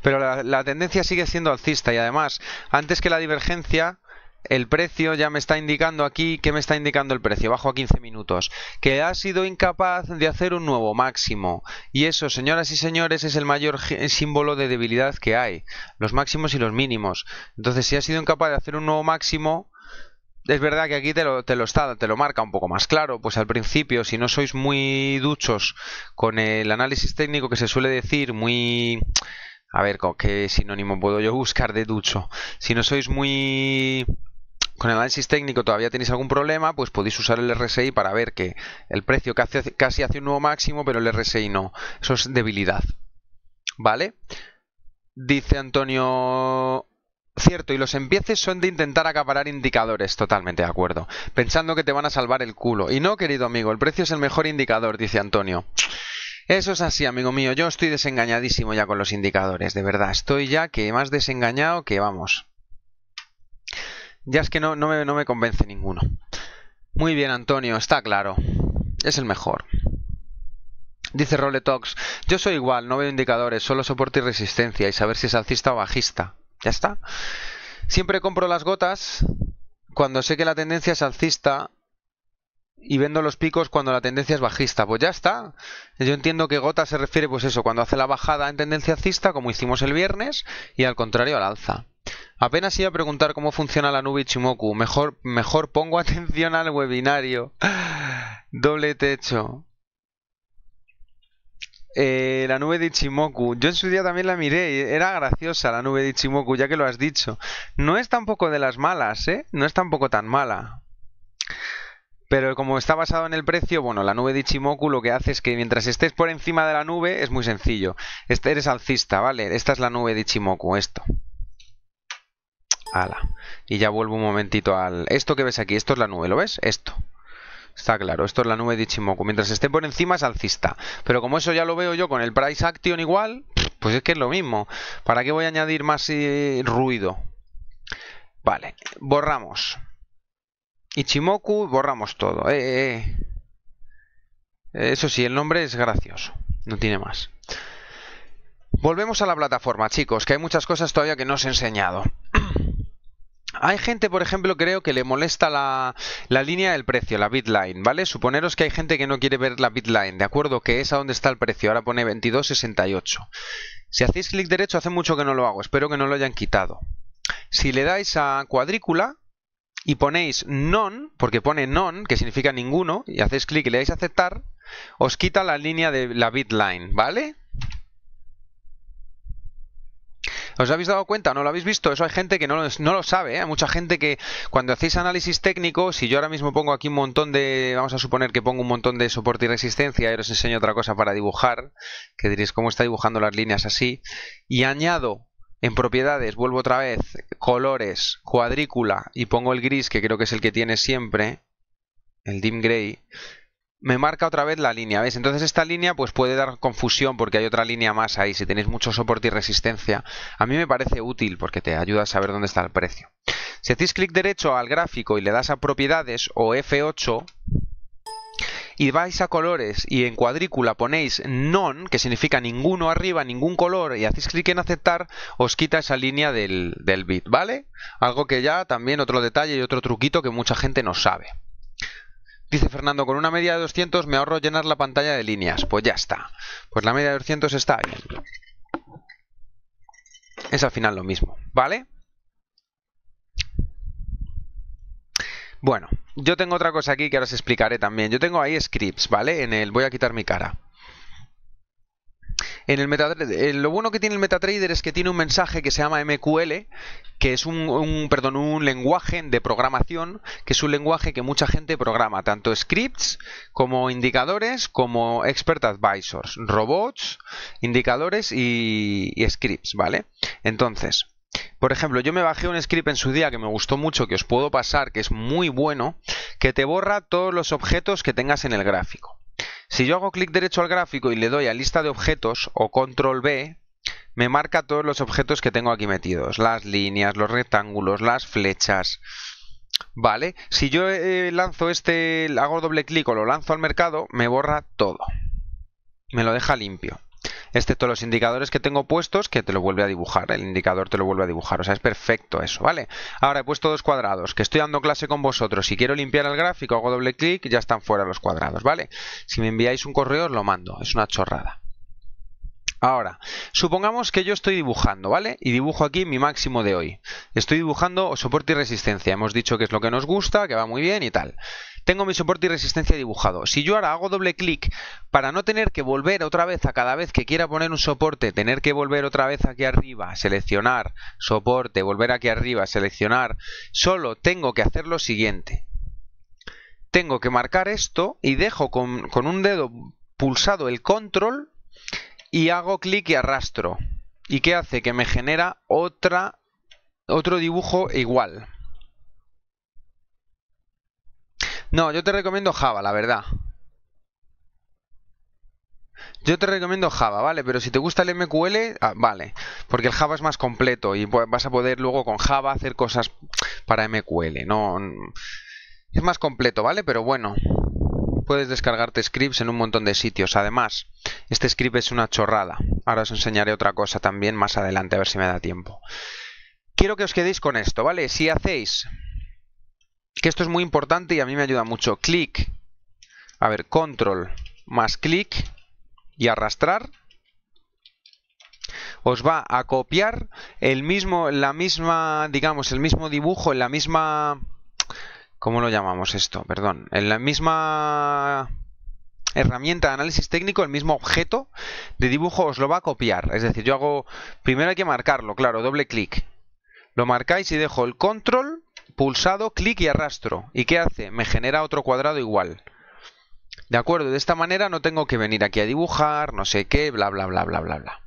Pero la, la tendencia sigue siendo alcista y además, antes que la divergencia, el precio ya me está indicando aquí, ¿qué me está indicando el precio? Bajo a 15 minutos. Que ha sido incapaz de hacer un nuevo máximo. Y eso, señoras y señores, es el mayor eh, símbolo de debilidad que hay. Los máximos y los mínimos. Entonces, si ha sido incapaz de hacer un nuevo máximo... Es verdad que aquí te lo, te lo está, te lo marca un poco más claro, pues al principio, si no sois muy duchos con el análisis técnico que se suele decir, muy a ver, ¿qué sinónimo puedo yo buscar de ducho? Si no sois muy con el análisis técnico todavía tenéis algún problema, pues podéis usar el RSI para ver que el precio casi hace un nuevo máximo, pero el RSI no. Eso es debilidad. ¿Vale? Dice Antonio Cierto, y los empieces son de intentar acaparar indicadores, totalmente de acuerdo, pensando que te van a salvar el culo. Y no, querido amigo, el precio es el mejor indicador, dice Antonio. Eso es así, amigo mío, yo estoy desengañadísimo ya con los indicadores, de verdad, estoy ya que más desengañado que vamos. Ya es que no, no, me, no me convence ninguno. Muy bien, Antonio, está claro. Es el mejor. Dice Roletox, yo soy igual, no veo indicadores, solo soporte y resistencia y saber si es alcista o bajista. Ya está. Siempre compro las gotas cuando sé que la tendencia es alcista y vendo los picos cuando la tendencia es bajista. Pues ya está. Yo entiendo que gota se refiere, pues eso, cuando hace la bajada en tendencia alcista, como hicimos el viernes, y al contrario al alza. Apenas iba a preguntar cómo funciona la nube Ichimoku. Mejor, mejor pongo *laughs* atención al webinario. Doble techo. Eh, la nube de Ichimoku. Yo en su día también la miré. Era graciosa la nube de Ichimoku, ya que lo has dicho. No es tampoco de las malas, ¿eh? No es tampoco tan mala. Pero como está basado en el precio, bueno, la nube de Ichimoku lo que hace es que mientras estés por encima de la nube, es muy sencillo. Este, eres alcista, ¿vale? Esta es la nube de Ichimoku, esto. Y ya vuelvo un momentito al... Esto que ves aquí, esto es la nube, ¿lo ves? Esto. Está claro, esto es la nube de Ichimoku. Mientras esté por encima es alcista. Pero como eso ya lo veo yo con el Price Action igual, pues es que es lo mismo. ¿Para qué voy a añadir más eh, ruido? Vale, borramos. Ichimoku, borramos todo. Eh, eh, eh, Eso sí, el nombre es gracioso, no tiene más. Volvemos a la plataforma, chicos, que hay muchas cosas todavía que no os he enseñado. *clears throat* Hay gente, por ejemplo, creo que le molesta la, la, línea del precio, la bitline, ¿vale? Suponeros que hay gente que no quiere ver la bitline, ¿de acuerdo? Que es a donde está el precio, ahora pone 22.68. Si hacéis clic derecho, hace mucho que no lo hago, espero que no lo hayan quitado. Si le dais a cuadrícula, y ponéis non, porque pone non, que significa ninguno, y hacéis clic y le dais a aceptar, os quita la línea de la bitline, ¿vale? ¿Os habéis dado cuenta? ¿No lo habéis visto? Eso hay gente que no lo, no lo sabe. ¿eh? Hay mucha gente que cuando hacéis análisis técnico, si yo ahora mismo pongo aquí un montón de, vamos a suponer que pongo un montón de soporte y resistencia, y os enseño otra cosa para dibujar, que diréis cómo está dibujando las líneas así, y añado en propiedades vuelvo otra vez, colores, cuadrícula y pongo el gris que creo que es el que tiene siempre, el dim gray, me marca otra vez la línea, ¿ves? Entonces esta línea pues puede dar confusión porque hay otra línea más ahí, si tenéis mucho soporte y resistencia. A mí me parece útil porque te ayuda a saber dónde está el precio. Si hacéis clic derecho al gráfico y le das a propiedades o F8, y vais a colores y en cuadrícula ponéis non, que significa ninguno arriba, ningún color, y hacéis clic en aceptar, os quita esa línea del, bit, ¿vale? Algo que ya también otro detalle y otro truquito que mucha gente no sabe. Dice Fernando, con una media de 200 me ahorro llenar la pantalla de líneas. Pues ya está. Pues la media de 200 está ahí. Es al final lo mismo, ¿vale? Bueno, yo tengo otra cosa aquí que ahora os explicaré también. Yo tengo ahí scripts, ¿vale? En el voy a quitar mi cara. En el MetaTrader, eh, lo bueno que tiene el MetaTrader es que tiene un mensaje que se llama MQL, que es un, perdón, un lenguaje de programación, que es un lenguaje que mucha gente programa, tanto scripts como indicadores, como expert advisors, robots, indicadores y scripts, ¿vale? Entonces, por ejemplo, yo me bajé un script en su día que me gustó mucho, que os puedo pasar, que es muy bueno, que te borra todos los objetos que tengas en el gráfico. Si yo hago clic derecho al gráfico y le doy a lista de objetos o control B, me marca todos los objetos que tengo aquí metidos, las líneas, los rectángulos, las flechas. Vale, si yo eh, lanzo este, hago doble clic o lo lanzo al mercado, me borra todo. Me lo deja limpio excepto este los indicadores que tengo puestos, que te lo vuelve a dibujar, el indicador te lo vuelve a dibujar, o sea, es perfecto eso, ¿vale? Ahora he puesto dos cuadrados, que estoy dando clase con vosotros, si quiero limpiar el gráfico hago doble clic, ya están fuera los cuadrados, ¿vale? Si me enviáis un correo os lo mando, es una chorrada. Ahora, supongamos que yo estoy dibujando, ¿vale? Y dibujo aquí mi máximo de hoy. Estoy dibujando soporte y resistencia. Hemos dicho que es lo que nos gusta, que va muy bien y tal. Tengo mi soporte y resistencia dibujado. Si yo ahora hago doble clic para no tener que volver otra vez a cada vez que quiera poner un soporte, tener que volver otra vez aquí arriba, seleccionar soporte, volver aquí arriba, seleccionar, solo tengo que hacer lo siguiente. Tengo que marcar esto y dejo con, con un dedo pulsado el control y hago clic y arrastro. ¿Y qué hace? Que me genera otra, otro dibujo igual. No, yo te recomiendo Java, la verdad. Yo te recomiendo Java, ¿vale? Pero si te gusta el MQL, ah, vale. Porque el Java es más completo y vas a poder luego con Java hacer cosas para MQL. No, es más completo, ¿vale? Pero bueno, puedes descargarte scripts en un montón de sitios. Además, este script es una chorrada. Ahora os enseñaré otra cosa también más adelante, a ver si me da tiempo. Quiero que os quedéis con esto, ¿vale? Si hacéis, que esto es muy importante y a mí me ayuda mucho, clic, a ver, control más clic y arrastrar, os va a copiar el mismo, la misma, digamos, el mismo dibujo, en la misma ¿Cómo lo llamamos esto? Perdón. En la misma herramienta de análisis técnico, el mismo objeto de dibujo os lo va a copiar. Es decir, yo hago... Primero hay que marcarlo, claro, doble clic. Lo marcáis y dejo el control pulsado, clic y arrastro. ¿Y qué hace? Me genera otro cuadrado igual. ¿De acuerdo? De esta manera no tengo que venir aquí a dibujar, no sé qué, bla, bla, bla, bla, bla, bla.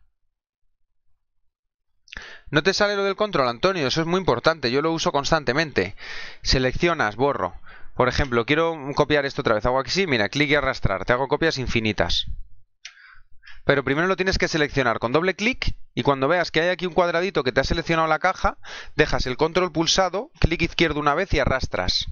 No te sale lo del control, Antonio, eso es muy importante, yo lo uso constantemente. Seleccionas, borro. Por ejemplo, quiero copiar esto otra vez, hago aquí, sí, mira, clic y arrastrar, te hago copias infinitas. Pero primero lo tienes que seleccionar con doble clic y cuando veas que hay aquí un cuadradito que te ha seleccionado la caja, dejas el control pulsado, clic izquierdo una vez y arrastras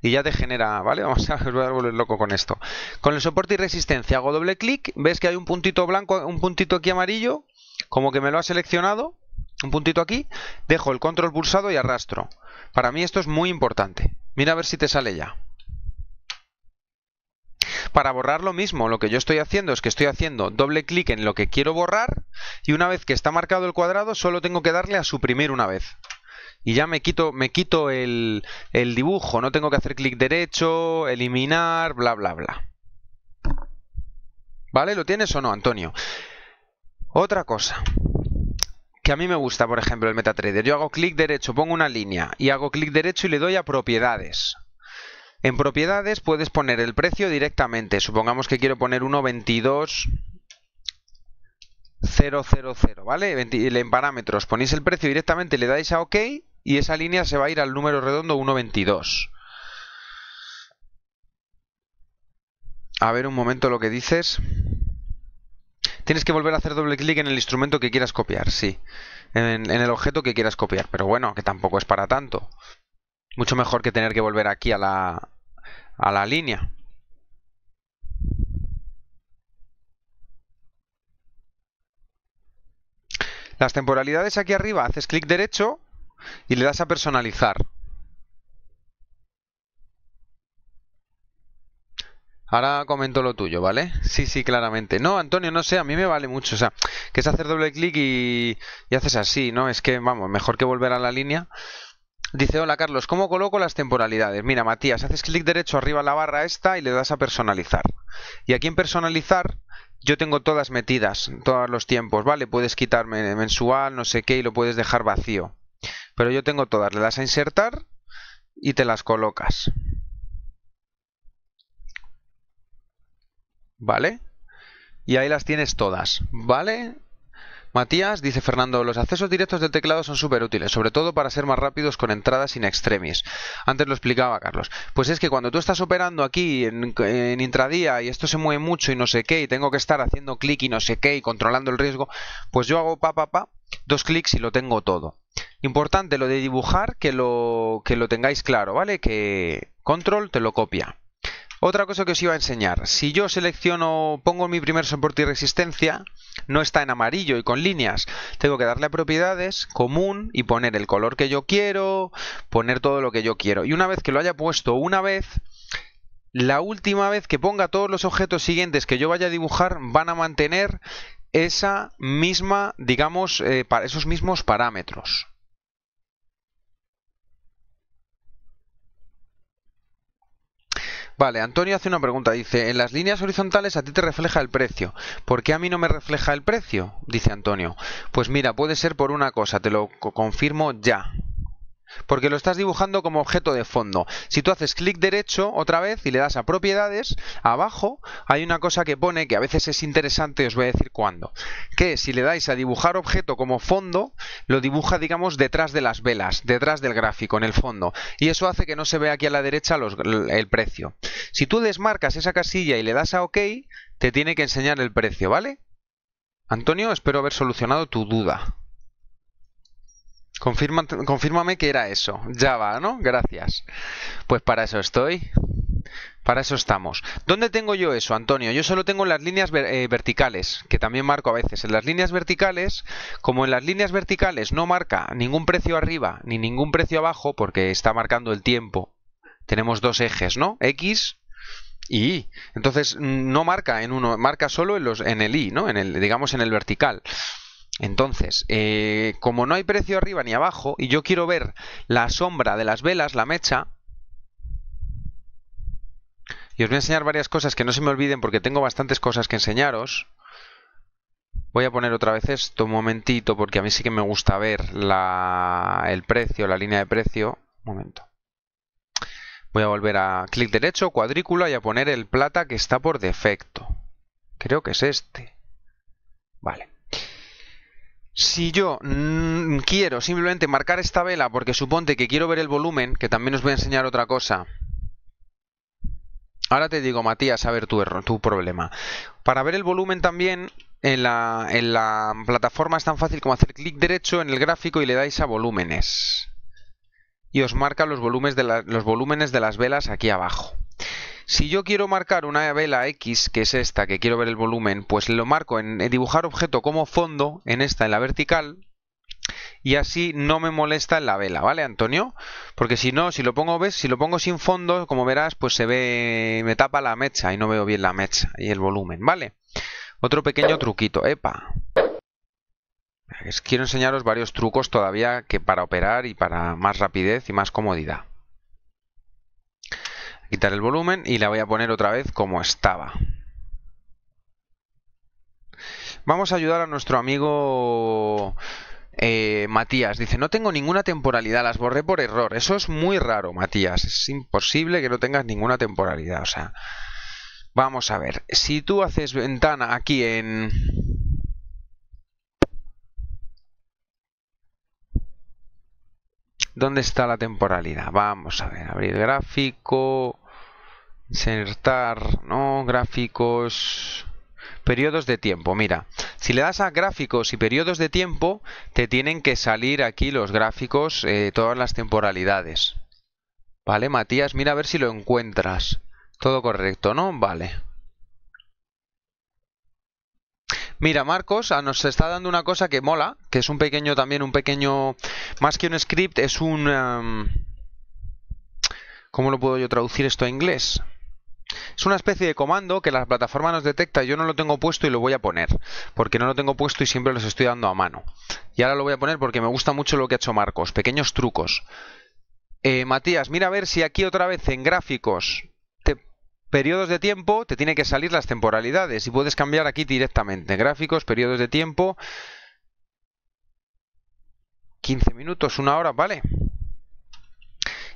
y ya te genera, ¿vale? Vamos a, a volver loco con esto. Con el soporte y resistencia hago doble clic, ves que hay un puntito blanco, un puntito aquí amarillo, como que me lo ha seleccionado, un puntito aquí, dejo el control pulsado y arrastro. Para mí esto es muy importante. Mira a ver si te sale ya. Para borrar lo mismo, lo que yo estoy haciendo es que estoy haciendo doble clic en lo que quiero borrar y una vez que está marcado el cuadrado solo tengo que darle a suprimir una vez. Y ya me quito, me quito el, el dibujo, no tengo que hacer clic derecho, eliminar, bla, bla, bla. ¿Vale? ¿Lo tienes o no, Antonio? Otra cosa que a mí me gusta, por ejemplo, el MetaTrader. Yo hago clic derecho, pongo una línea y hago clic derecho y le doy a propiedades. En propiedades puedes poner el precio directamente. Supongamos que quiero poner 1.22.000, ¿vale? En parámetros ponéis el precio directamente, le dais a OK y esa línea se va a ir al número redondo 1.22. A ver un momento lo que dices. Tienes que volver a hacer doble clic en el instrumento que quieras copiar, sí. En, el objeto que quieras copiar. Pero bueno, que tampoco es para tanto. Mucho mejor que tener que volver aquí a la, a la línea. Las temporalidades aquí arriba, haces clic derecho y le das a personalizar. Ahora comento lo tuyo, ¿vale? Sí, sí, claramente. No, Antonio, no sé, a mí me vale mucho. O sea, que es hacer doble clic y, y haces así, ¿no? Es que, vamos, mejor que volver a la línea. Dice, hola Carlos, ¿cómo coloco las temporalidades? Mira, Matías, haces clic derecho arriba a la barra esta y le das a personalizar. Y aquí en personalizar yo tengo todas metidas, todos los tiempos, ¿vale? Puedes quitarme mensual, no sé qué, y lo puedes dejar vacío. Pero yo tengo todas, le das a insertar y te las colocas. ¿vale? Y ahí las tienes todas, ¿vale? Matías dice Fernando, los accesos directos del teclado son súper útiles, sobre todo para ser más rápidos con entradas sin extremis. Antes lo explicaba Carlos. Pues es que cuando tú estás operando aquí en, intradía y esto se mueve mucho y no sé qué, y tengo que estar haciendo clic y no sé qué y controlando el riesgo, pues yo hago pa pa pa, dos clics y lo tengo todo. Importante lo de dibujar, que lo, que lo tengáis claro, ¿vale? Que control te lo copia. Otra cosa que os iba a enseñar, si yo selecciono, pongo mi primer soporte y resistencia, no está en amarillo y con líneas, tengo que darle a propiedades, común y poner el color que yo quiero, poner todo lo que yo quiero. Y una vez que lo haya puesto una vez, la última vez que ponga todos los objetos siguientes que yo vaya a dibujar van a mantener esa misma, digamos, eh, esos mismos parámetros. Vale, Antonio hace una pregunta. Dice, en las líneas horizontales a ti te refleja el precio. ¿Por qué a mí no me refleja el precio? Dice Antonio. Pues mira, puede ser por una cosa, te lo confirmo ya porque lo estás dibujando como objeto de fondo. Si tú haces clic derecho otra vez y le das a propiedades, abajo hay una cosa que pone que a veces es interesante, os voy a decir cuándo, que si le dais a dibujar objeto como fondo, lo dibuja digamos detrás de las velas, detrás del gráfico, en el fondo, y eso hace que no se vea aquí a la derecha el precio. Si tú desmarcas esa casilla y le das a OK, te tiene que enseñar el precio, ¿vale? Antonio, espero haber solucionado tu duda. Confirma, confírmame que era eso. Ya va, ¿no? Gracias. Pues para eso estoy. Para eso estamos. ¿Dónde tengo yo eso, Antonio? Yo solo tengo en las líneas eh, verticales, que también marco a veces. En las líneas verticales, como en las líneas verticales no marca ningún precio arriba ni ningún precio abajo, porque está marcando el tiempo. Tenemos dos ejes, ¿no? X y Y. Entonces mm, no marca en uno, marca solo en, los, en el Y, ¿no? En el, digamos en el vertical. Entonces, eh, como no hay precio arriba ni abajo, y yo quiero ver la sombra de las velas, la mecha, y os voy a enseñar varias cosas que no se me olviden porque tengo bastantes cosas que enseñaros. Voy a poner otra vez esto un momentito porque a mí sí que me gusta ver el precio, la línea de precio. Un momento. Voy a volver a clic derecho, cuadrícula y a poner el plata que está por defecto. Creo que es este. Vale si yo mm, quiero simplemente marcar esta vela porque suponte que quiero ver el volumen, que también os voy a enseñar otra cosa. Ahora te digo, Matías, a ver tu, error, tu problema. Para ver el volumen también en la, plataforma es tan fácil como hacer clic derecho en el gráfico y le dais a volúmenes. Y os marca los volúmenes de, los volúmenes de las velas aquí abajo. Si yo quiero marcar una vela X, que es esta, que quiero ver el volumen, pues lo marco en dibujar objeto como fondo, en esta, en la vertical, y así no me molesta en la vela, ¿vale, Antonio? Porque si no, si lo pongo, ves, si lo pongo sin fondo, como verás, pues se ve, me tapa la mecha y no veo bien la mecha y el volumen, ¿vale? Otro pequeño truquito, epa. Quiero enseñaros varios trucos todavía que para operar y para más rapidez y más comodidad quitar el volumen y la voy a poner otra vez como estaba. Vamos a ayudar a nuestro amigo eh, Matías. Dice, no tengo ninguna temporalidad, las borré por error. Eso es muy raro, Matías. Es imposible que no tengas ninguna temporalidad. O sea, vamos a ver. Si tú haces ventana aquí en ¿Dónde está la temporalidad? Vamos a ver, abrir gráfico, insertar, ¿no? Gráficos, periodos de tiempo. Mira, si le das a gráficos y periodos de tiempo, te tienen que salir aquí los gráficos, eh, todas las temporalidades. Vale, Matías, mira a ver si lo encuentras. Todo correcto, ¿no? Vale. Mira, Marcos ah, nos está dando una cosa que mola, que es un pequeño también, un pequeño, más que un script, es un... Em, ¿Cómo lo puedo yo traducir esto a inglés? Es una especie de comando que la plataforma nos detecta, yo no lo tengo puesto y lo voy a poner, porque no lo tengo puesto y siempre los estoy dando a mano. Y ahora lo voy a poner porque me gusta mucho lo que ha hecho Marcos, pequeños trucos. Eh, Matías, mira a ver si aquí otra vez en gráficos periodos de tiempo te tienen que salir las temporalidades y puedes cambiar aquí directamente. Gráficos, periodos de tiempo. 15 minutos, una hora, ¿vale?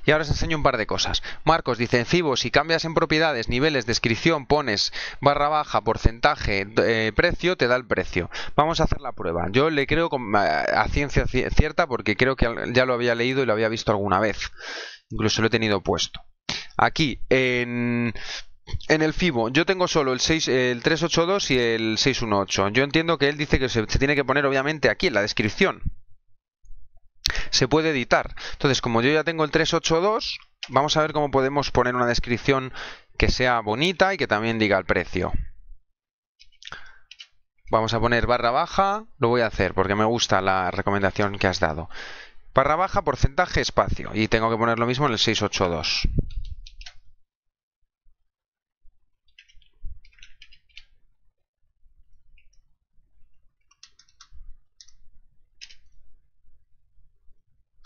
Y ahora os enseño un par de cosas. Marcos dice, si cambias en propiedades, niveles, descripción, pones barra baja, porcentaje, eh, precio, te da el precio. Vamos a hacer la prueba. Yo le creo eh, a ciencia cierta porque creo que ya lo había leído y lo había visto alguna vez. Incluso lo he tenido puesto. Aquí, en, el FIBO, yo tengo solo el, 6, el 382 y el 618. Yo entiendo que él dice que se, se tiene que poner, obviamente, aquí en la descripción. Se puede editar. Entonces, como yo ya tengo el 382, vamos a ver cómo podemos poner una descripción que sea bonita y que también diga el precio. Vamos a poner barra baja, lo voy a hacer porque me gusta la recomendación que has dado. Barra baja, porcentaje, espacio. Y tengo que poner lo mismo en el 682.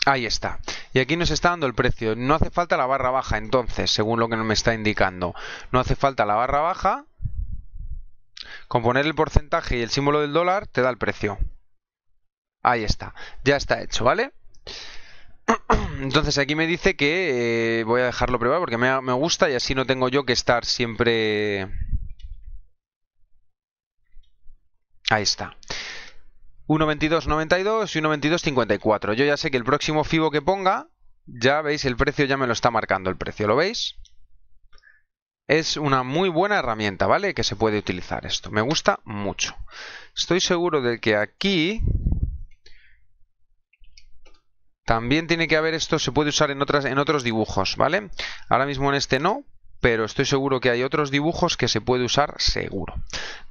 Ahí está. Y aquí nos está dando el precio. No hace falta la barra baja entonces, según lo que me está indicando. No hace falta la barra baja. Con poner el porcentaje y el símbolo del dólar te da el precio. Ahí está. Ya está hecho, ¿vale? *clears throat* Entonces aquí me dice que eh, voy a dejarlo privado porque me gusta y así no tengo yo que estar siempre... Ahí está. 1.22.92 y 1.22.54. Yo ya sé que el próximo FIBO que ponga, ya veis, el precio ya me lo está marcando el precio, ¿lo veis? Es una muy buena herramienta, ¿vale? Que se puede utilizar esto. Me gusta mucho. Estoy seguro de que aquí también tiene que haber esto, se puede usar en, otras, en otros dibujos, ¿vale? Ahora mismo en este no, pero estoy seguro que hay otros dibujos que se puede usar seguro.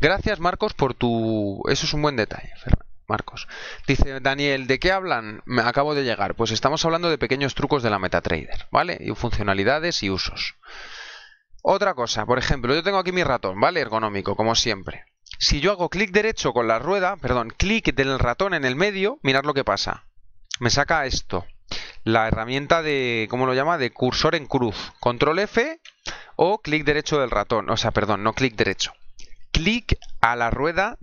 Gracias Marcos por tu... Eso es un buen detalle, Fernando. Marcos. Dice Daniel, ¿de qué hablan? Me acabo de llegar. Pues estamos hablando de pequeños trucos de la MetaTrader, ¿vale? Y funcionalidades y usos. Otra cosa, por ejemplo, yo tengo aquí mi ratón, ¿vale? Ergonómico, como siempre. Si yo hago clic derecho con la rueda, perdón, clic del ratón en el medio, mirad lo que pasa. Me saca esto. La herramienta de, ¿cómo lo llama? De cursor en cruz. Control F o clic derecho del ratón. O sea, perdón, no clic derecho. Clic a la rueda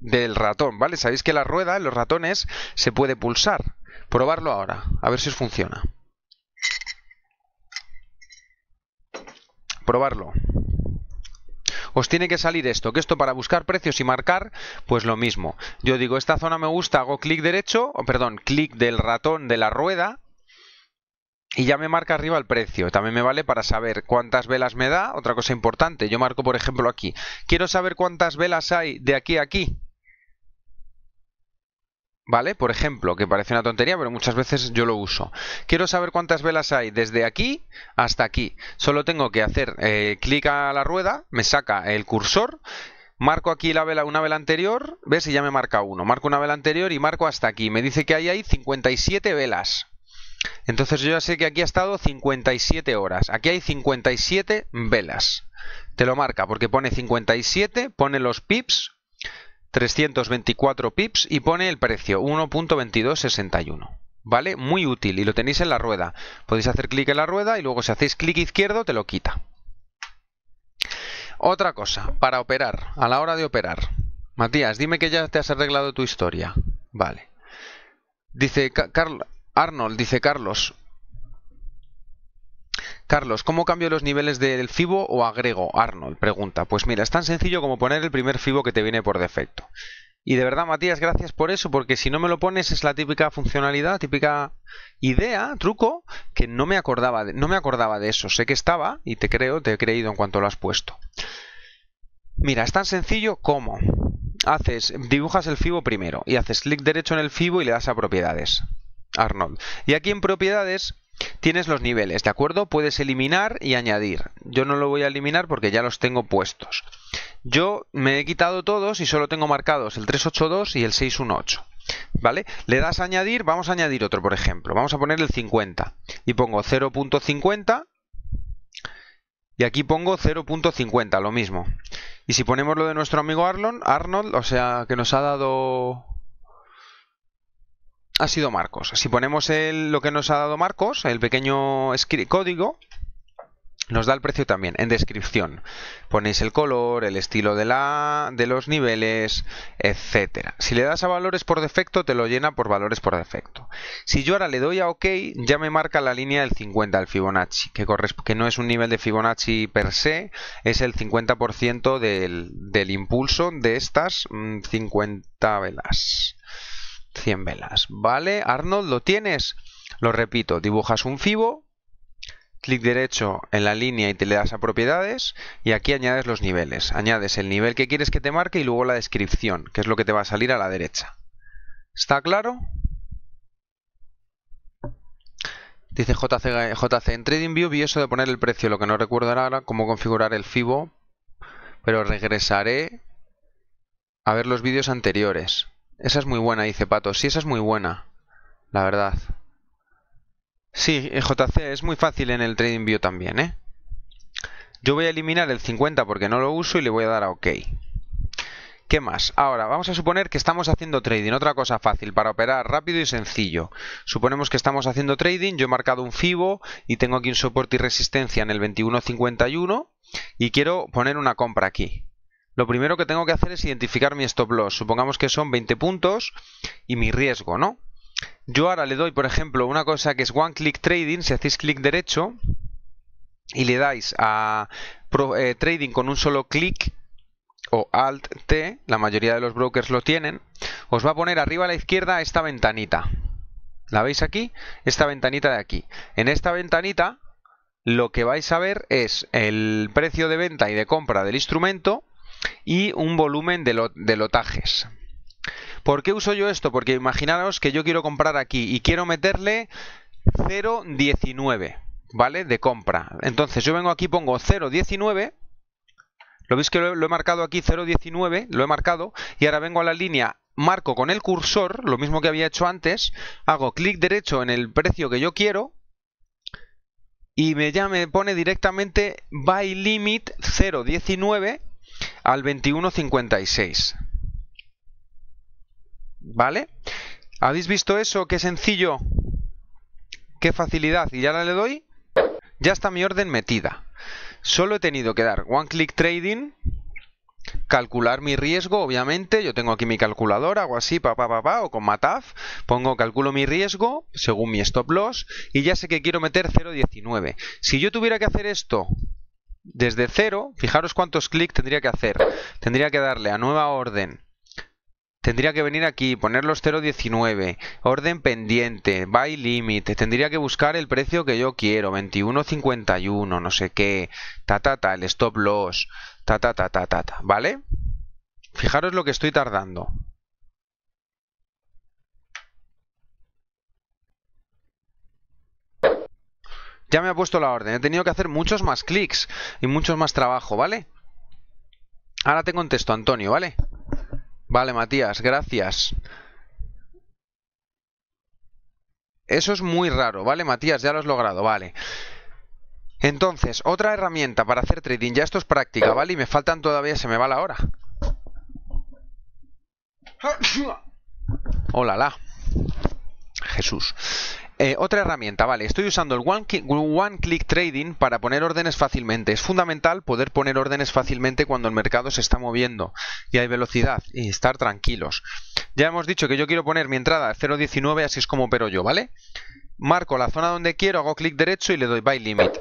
del ratón, ¿vale? Sabéis que la rueda en los ratones se puede pulsar. Probarlo ahora, a ver si os funciona. Probarlo. Os tiene que salir esto, que esto para buscar precios y marcar, pues lo mismo. Yo digo, esta zona me gusta, hago clic derecho, o perdón, clic del ratón de la rueda, y ya me marca arriba el precio. También me vale para saber cuántas velas me da. Otra cosa importante, yo marco por ejemplo aquí. Quiero saber cuántas velas hay de aquí a aquí. ¿Vale? Por ejemplo, que parece una tontería, pero muchas veces yo lo uso. Quiero saber cuántas velas hay desde aquí hasta aquí. Solo tengo que hacer eh, clic a la rueda, me saca el cursor, marco aquí la vela, una vela anterior, ves y ya me marca uno. Marco una vela anterior y marco hasta aquí. Me dice que ahí hay 57 velas. Entonces yo ya sé que aquí ha estado 57 horas. Aquí hay 57 velas. Te lo marca porque pone 57, pone los pips, 324 pips y pone el precio 1.2261. ¿Vale? Muy útil y lo tenéis en la rueda. Podéis hacer clic en la rueda y luego si hacéis clic izquierdo te lo quita. Otra cosa, para operar, a la hora de operar. Matías, dime que ya te has arreglado tu historia. Vale. Dice Carl Arnold, dice Carlos, Carlos, ¿cómo cambio los niveles del FIBO o agrego? Arnold pregunta. Pues mira, es tan sencillo como poner el primer FIBO que te viene por defecto. Y de verdad, Matías, gracias por eso, porque si no me lo pones es la típica funcionalidad, típica idea, truco, que no me acordaba de, no me acordaba de eso. Sé que estaba y te creo, te he creído en cuanto lo has puesto. Mira, es tan sencillo como haces, dibujas el FIBO primero y haces clic derecho en el FIBO y le das a propiedades. Arnold. Y aquí en propiedades tienes los niveles, ¿de acuerdo? Puedes eliminar y añadir. Yo no lo voy a eliminar porque ya los tengo puestos. Yo me he quitado todos y solo tengo marcados el 382 y el 618. ¿Vale? Le das a añadir, vamos a añadir otro, por ejemplo. Vamos a poner el 50. Y pongo 0.50 y aquí pongo 0.50, lo mismo. Y si ponemos lo de nuestro amigo Arnold, Arnold, o sea, que nos ha dado ha sido Marcos. Si ponemos lo que nos ha dado Marcos, el pequeño código, nos da el precio también en descripción. Ponéis el color, el estilo de, la, de los niveles, etcétera. Si le das a valores por defecto, te lo llena por valores por defecto. Si yo ahora le doy a OK, ya me marca la línea del 50 del Fibonacci, que, que no es un nivel de Fibonacci per se, es el 50% del impulso de estas 50 mm, velas. 100 velas. ¿Vale? Arnold, ¿lo tienes? Lo repito, dibujas un fibo, clic derecho en la línea y te le das a propiedades y aquí añades los niveles. Añades el nivel que quieres que te marque y luego la descripción, que es lo que te va a salir a la derecha. ¿Está claro? Dice JC, JC en TradingView vi eso de poner el precio, lo que no recuerdo ahora cómo configurar el FIBO, pero regresaré a ver los vídeos anteriores. Esa es muy buena, dice Pato. Sí, esa es muy buena. La verdad. Sí, eh, JC, es muy fácil en el TradingView también, ¿eh? Yo voy a eliminar el 50 porque no lo uso y le voy a dar a OK. ¿Qué más? Ahora, vamos a suponer que estamos haciendo trading, otra cosa fácil para operar rápido y sencillo. Suponemos que estamos haciendo trading, yo he marcado un FIBO y tengo aquí un soporte y resistencia en el 21.51 y quiero poner una compra aquí lo primero que tengo que hacer es identificar mi stop loss. Supongamos que son 20 puntos y mi riesgo, ¿no? Yo ahora le doy, por ejemplo, una cosa que es One Click Trading. Si hacéis clic derecho y le dais a eh, Trading con un solo clic o Alt T, la mayoría de los brokers lo tienen, os va a poner arriba a la izquierda esta ventanita. ¿La veis aquí? Esta ventanita de aquí. En esta ventanita lo que vais a ver es el precio de venta y de compra del instrumento y un volumen de, lotajes. ¿Por qué uso yo esto? Porque imaginaros que yo quiero comprar aquí y quiero meterle 0,19, ¿vale? De compra. Entonces yo vengo aquí pongo 0,19, lo veis que lo, he marcado aquí 0,19, lo he marcado, y ahora vengo a la línea marco con el cursor, lo mismo que había hecho antes, hago clic derecho en el precio que yo quiero y me ya me pone directamente buy limit 0.19 al 2156. ¿Vale? ¿Habéis visto eso? Qué sencillo. Qué facilidad. Y ahora le doy. Ya está mi orden metida. Solo he tenido que dar one click trading. Calcular mi riesgo, obviamente. Yo tengo aquí mi calculadora, hago así, papá, papá, o con Mataf. Pongo, calculo mi riesgo según mi stop loss. Y ya sé que quiero meter 0.19. Si yo tuviera que hacer esto desde cero, fijaros cuántos clics tendría que hacer. Tendría que darle a nueva orden. Tendría que venir aquí, poner los 0.19, orden pendiente, buy limit, tendría que buscar el precio que yo quiero, 21.51, no sé qué, ta ta ta, el stop loss, ta ta ta ta ta, ta ¿vale? Fijaros lo que estoy tardando. Ya me ha puesto la orden. He tenido que hacer muchos más clics y muchos más trabajo, ¿vale? Ahora te contesto, Antonio, ¿vale? Vale, Matías, gracias. Eso es muy raro, ¿vale, Matías? Ya lo has logrado, vale. Entonces, otra herramienta para hacer trading. Ya esto es práctica, ¿vale? Y me faltan todavía, se me va la hora. *laughs* Hola, la. Jesús. Eh, otra herramienta, vale, estoy usando el one click, Trading para poner órdenes fácilmente. Es fundamental poder poner órdenes fácilmente cuando el mercado se está moviendo y hay velocidad y estar tranquilos. Ya hemos dicho que yo quiero poner mi entrada 0.19, así es como opero yo, ¿vale? Marco la zona donde quiero, hago clic derecho y le doy Buy Limit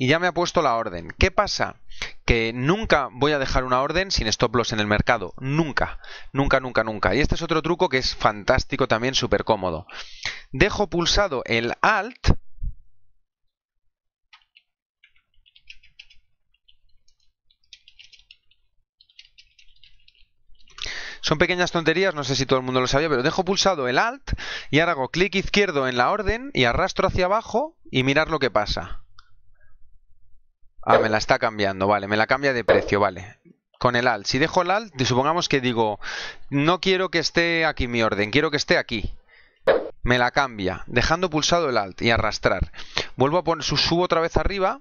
y ya me ha puesto la orden. ¿Qué pasa? Que nunca voy a dejar una orden sin stop loss en el mercado. Nunca, nunca, nunca, nunca. Y este es otro truco que es fantástico también, súper cómodo. Dejo pulsado el Alt. Son pequeñas tonterías, no sé si todo el mundo lo sabía, pero dejo pulsado el Alt y ahora hago clic izquierdo en la orden y arrastro hacia abajo y mirar lo que pasa. Ah, me la está cambiando, vale, me la cambia de precio, vale. Con el alt. Si dejo el alt, supongamos que digo, no quiero que esté aquí mi orden, quiero que esté aquí. Me la cambia, dejando pulsado el alt y arrastrar. Vuelvo a poner, subo otra vez arriba,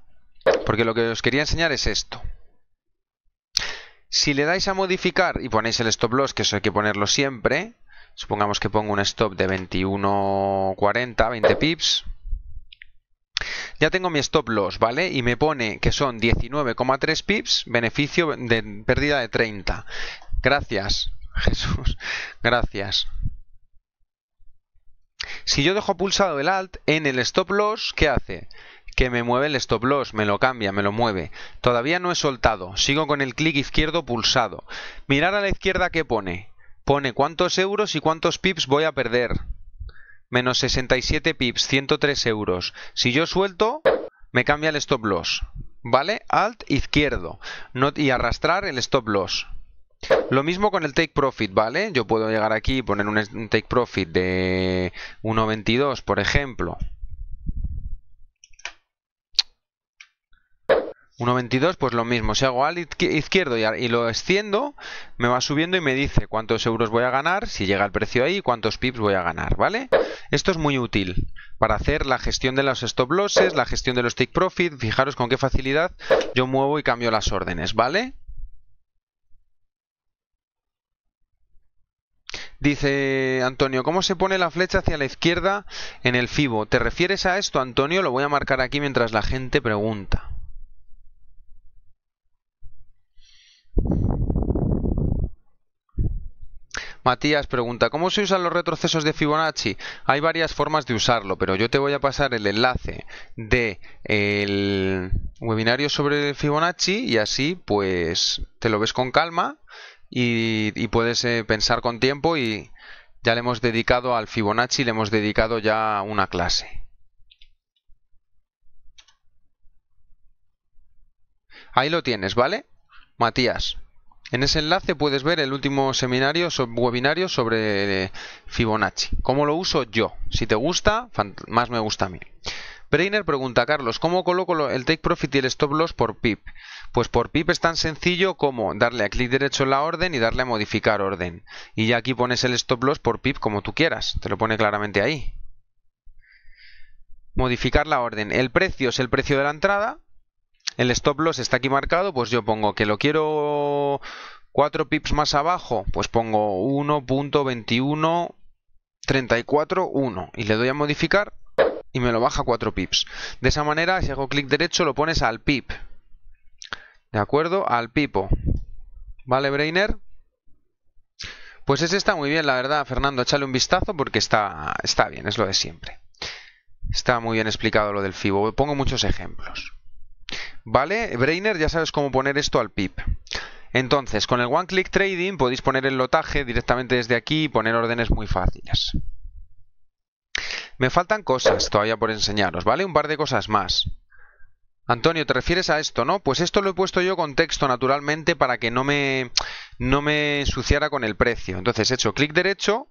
porque lo que os quería enseñar es esto. Si le dais a modificar y ponéis el stop loss, que eso hay que ponerlo siempre, supongamos que pongo un stop de 21.40, 20 pips, ya tengo mi stop loss, ¿vale? Y me pone que son 19,3 pips, beneficio de pérdida de 30. Gracias, *laughs* Jesús. Gracias. Si yo dejo pulsado el Alt en el stop loss, ¿qué hace? que me mueve el stop loss, me lo cambia, me lo mueve. Todavía no he soltado, sigo con el clic izquierdo pulsado. Mirar a la izquierda ¿qué pone. Pone cuántos euros y cuántos pips voy a perder menos 67 pips, 103 euros. Si yo suelto, me cambia el stop loss. ¿Vale? Alt izquierdo no, y arrastrar el stop loss. Lo mismo con el take profit, ¿vale? Yo puedo llegar aquí y poner un take profit de 1.22, por ejemplo. 1,22, pues lo mismo. Si hago al izquierdo y lo extiendo, me va subiendo y me dice cuántos euros voy a ganar, si llega el precio ahí, cuántos pips voy a ganar, ¿vale? Esto es muy útil para hacer la gestión de los stop losses, la gestión de los take profit. Fijaros con qué facilidad yo muevo y cambio las órdenes, ¿vale? Dice Antonio, ¿cómo se pone la flecha hacia la izquierda en el FIBO? ¿Te refieres a esto, Antonio? Lo voy a marcar aquí mientras la gente pregunta. Matías pregunta, ¿cómo se usan los retrocesos de Fibonacci? Hay varias formas de usarlo, pero yo te voy a pasar el enlace de el webinario sobre Fibonacci y así pues te lo ves con calma y, puedes eh, pensar con tiempo y ya le hemos dedicado al Fibonacci, le hemos dedicado ya una clase. Ahí lo tienes, ¿vale? Matías. En ese enlace puedes ver el último seminario, webinario sobre eh, Fibonacci. ¿Cómo lo uso yo? Si te gusta, más me gusta a mí. Breiner pregunta, Carlos, ¿cómo coloco el take profit y el stop loss por pip? Pues por pip es tan sencillo como darle a clic derecho en la orden y darle a modificar orden. Y ya aquí pones el stop loss por pip como tú quieras, te lo pone claramente ahí. Modificar la orden. El precio es el precio de la entrada, el stop loss está aquí marcado, pues yo pongo que lo quiero 4 pips más abajo, pues pongo 1.2134.1 y le doy a modificar y me lo baja 4 pips. De esa manera, si hago clic derecho, lo pones al pip. ¿De acuerdo? Al pipo. ¿Vale, Brainer? Pues ese está muy bien, la verdad, Fernando. Échale un vistazo porque está, está bien, es lo de siempre. Está muy bien explicado lo del FIBO. Pongo muchos ejemplos. ¿Vale? Brainer, ya sabes cómo poner esto al pip. Entonces, con el One Click Trading podéis poner el lotaje directamente desde aquí y poner órdenes muy fáciles. Me faltan cosas todavía por enseñaros, ¿vale? Un par de cosas más. Antonio, ¿te refieres a esto, no? Pues esto lo he puesto yo con texto naturalmente para que no me, no me ensuciara con el precio. Entonces he hecho clic derecho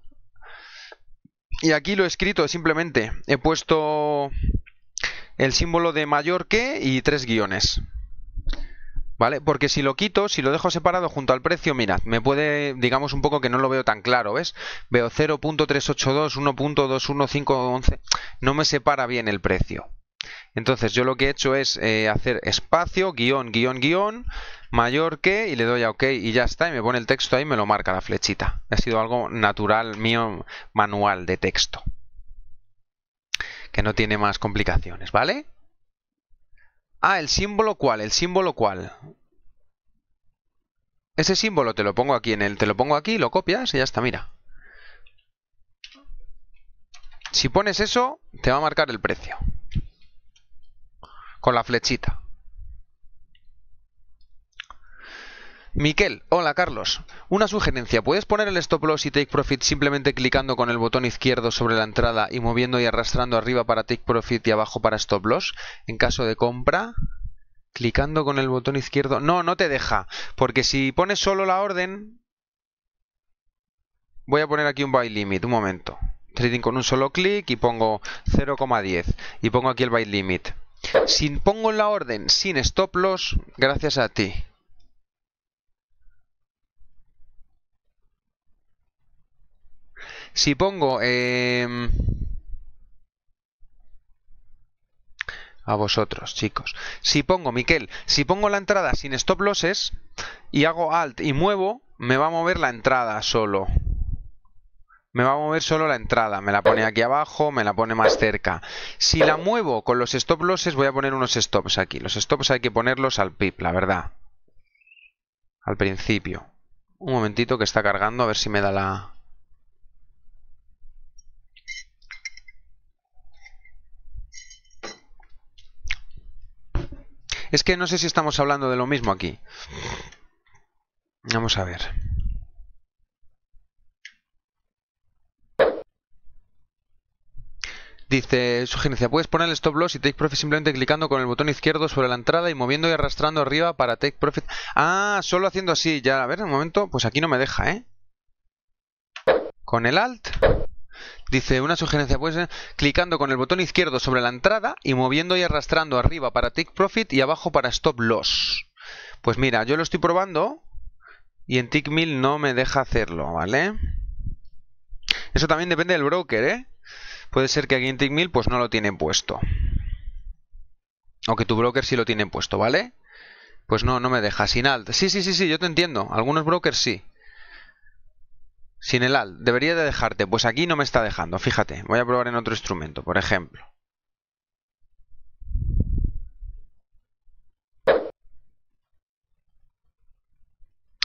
y aquí lo he escrito simplemente. He puesto el símbolo de mayor que y tres guiones. ¿Vale? Porque si lo quito, si lo dejo separado junto al precio, mirad, me puede, digamos un poco que no lo veo tan claro, ¿ves? Veo 0.382, 1.21511, no me separa bien el precio. Entonces yo lo que he hecho es eh, hacer espacio, guión, guión, guión, mayor que, y le doy a OK y ya está, y me pone el texto ahí y me lo marca la flechita. Ha sido algo natural mío, manual de texto que no tiene más complicaciones, ¿vale? Ah, el símbolo cuál, el símbolo cuál. Ese símbolo te lo pongo aquí en el, te lo pongo aquí, lo copias y ya está, mira. Si pones eso, te va a marcar el precio. Con la flechita. Miquel, hola Carlos. Una sugerencia, ¿puedes poner el stop loss y take profit simplemente clicando con el botón izquierdo sobre la entrada y moviendo y arrastrando arriba para take profit y abajo para stop loss? En caso de compra, clicando con el botón izquierdo... No, no te deja, porque si pones solo la orden... Voy a poner aquí un buy limit, un momento. Trading con un solo clic y pongo 0,10 y pongo aquí el buy limit. Si pongo la orden sin stop loss, gracias a ti. Si pongo... Em, a vosotros, chicos. Si pongo, Miquel, si pongo la entrada sin stop losses y hago alt y muevo, me va a mover la entrada solo. Me va a mover solo la entrada. Me la pone aquí abajo, me la pone más cerca. Si la muevo con los stop losses, voy a poner unos stops aquí. Los stops hay que ponerlos al pip, la verdad. Al principio. Un momentito que está cargando, a ver si me da la... Es que no sé si estamos hablando de lo mismo aquí. Vamos a ver. Dice, sugerencia, puedes poner el stop loss y take profit simplemente clicando con el botón izquierdo sobre la entrada y moviendo y arrastrando arriba para take profit. Ah, solo haciendo así, ya, a ver, un momento, pues aquí no me deja, ¿eh? Con el alt Dice, una sugerencia puede ser clicando con el botón izquierdo sobre la entrada y moviendo y arrastrando arriba para Take Profit y abajo para Stop Loss. Pues mira, yo lo estoy probando y en Tick mill no me deja hacerlo, ¿vale? Eso también depende del broker, ¿eh? Puede ser que aquí en Tick pues no lo tienen puesto. O que tu broker sí lo tiene puesto, ¿vale? Pues no, no me deja. Sin alt. Sí, sí, sí, sí, yo te entiendo. Algunos brokers sí. Sin el alt, debería de dejarte. Pues aquí no me está dejando, fíjate. Voy a probar en otro instrumento, por ejemplo.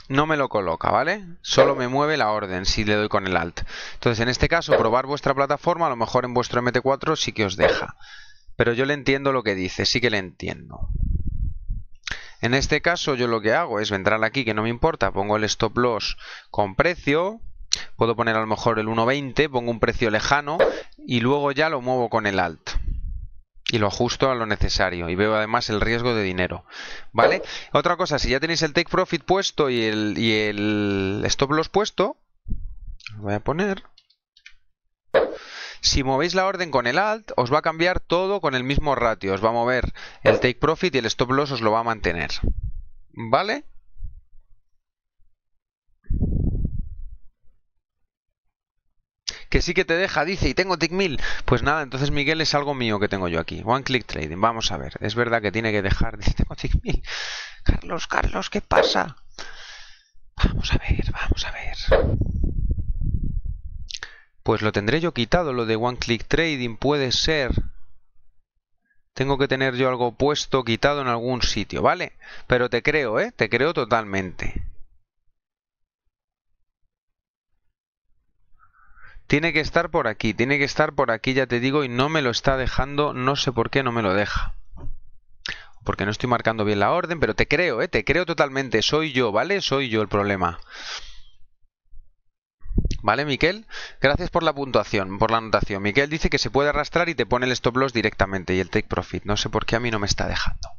No me lo coloca, ¿vale? Solo me mueve la orden si le doy con el alt. Entonces, en este caso, probar vuestra plataforma, a lo mejor en vuestro MT4 sí que os deja. Pero yo le entiendo lo que dice, sí que le entiendo. En este caso, yo lo que hago es vendrán aquí, que no me importa, pongo el stop loss con precio, Puedo poner a lo mejor el 1.20, pongo un precio lejano y luego ya lo muevo con el alt. Y lo ajusto a lo necesario. Y veo además el riesgo de dinero. ¿Vale? Otra cosa, si ya tenéis el take profit puesto y el, stop loss puesto, voy a poner. Si movéis la orden con el alt, os va a cambiar todo con el mismo ratio. Os va a mover el take profit y el stop loss os lo va a mantener. ¿Vale? que sí que te deja, dice, y tengo mil. Pues nada, entonces Miguel es algo mío que tengo yo aquí. One Click Trading, vamos a ver. Es verdad que tiene que dejar, *laughs* dice, tengo mil. Carlos, Carlos, ¿qué pasa? Vamos a ver, vamos a ver. Pues lo tendré yo quitado, lo de One Click Trading puede ser. Tengo que tener yo algo puesto, quitado en algún sitio, ¿vale? Pero te creo, ¿eh? Te creo totalmente. Tiene que estar por aquí, tiene que estar por aquí, ya te digo, y no me lo está dejando, no sé por qué no me lo deja. Porque no estoy marcando bien la orden, pero te creo, ¿eh? te creo totalmente, soy yo, ¿vale? Soy yo el problema. ¿Vale, Miquel? Gracias por la puntuación, por la anotación. Miquel dice que se puede arrastrar y te pone el stop loss directamente y el take profit. No sé por qué a mí no me está dejando.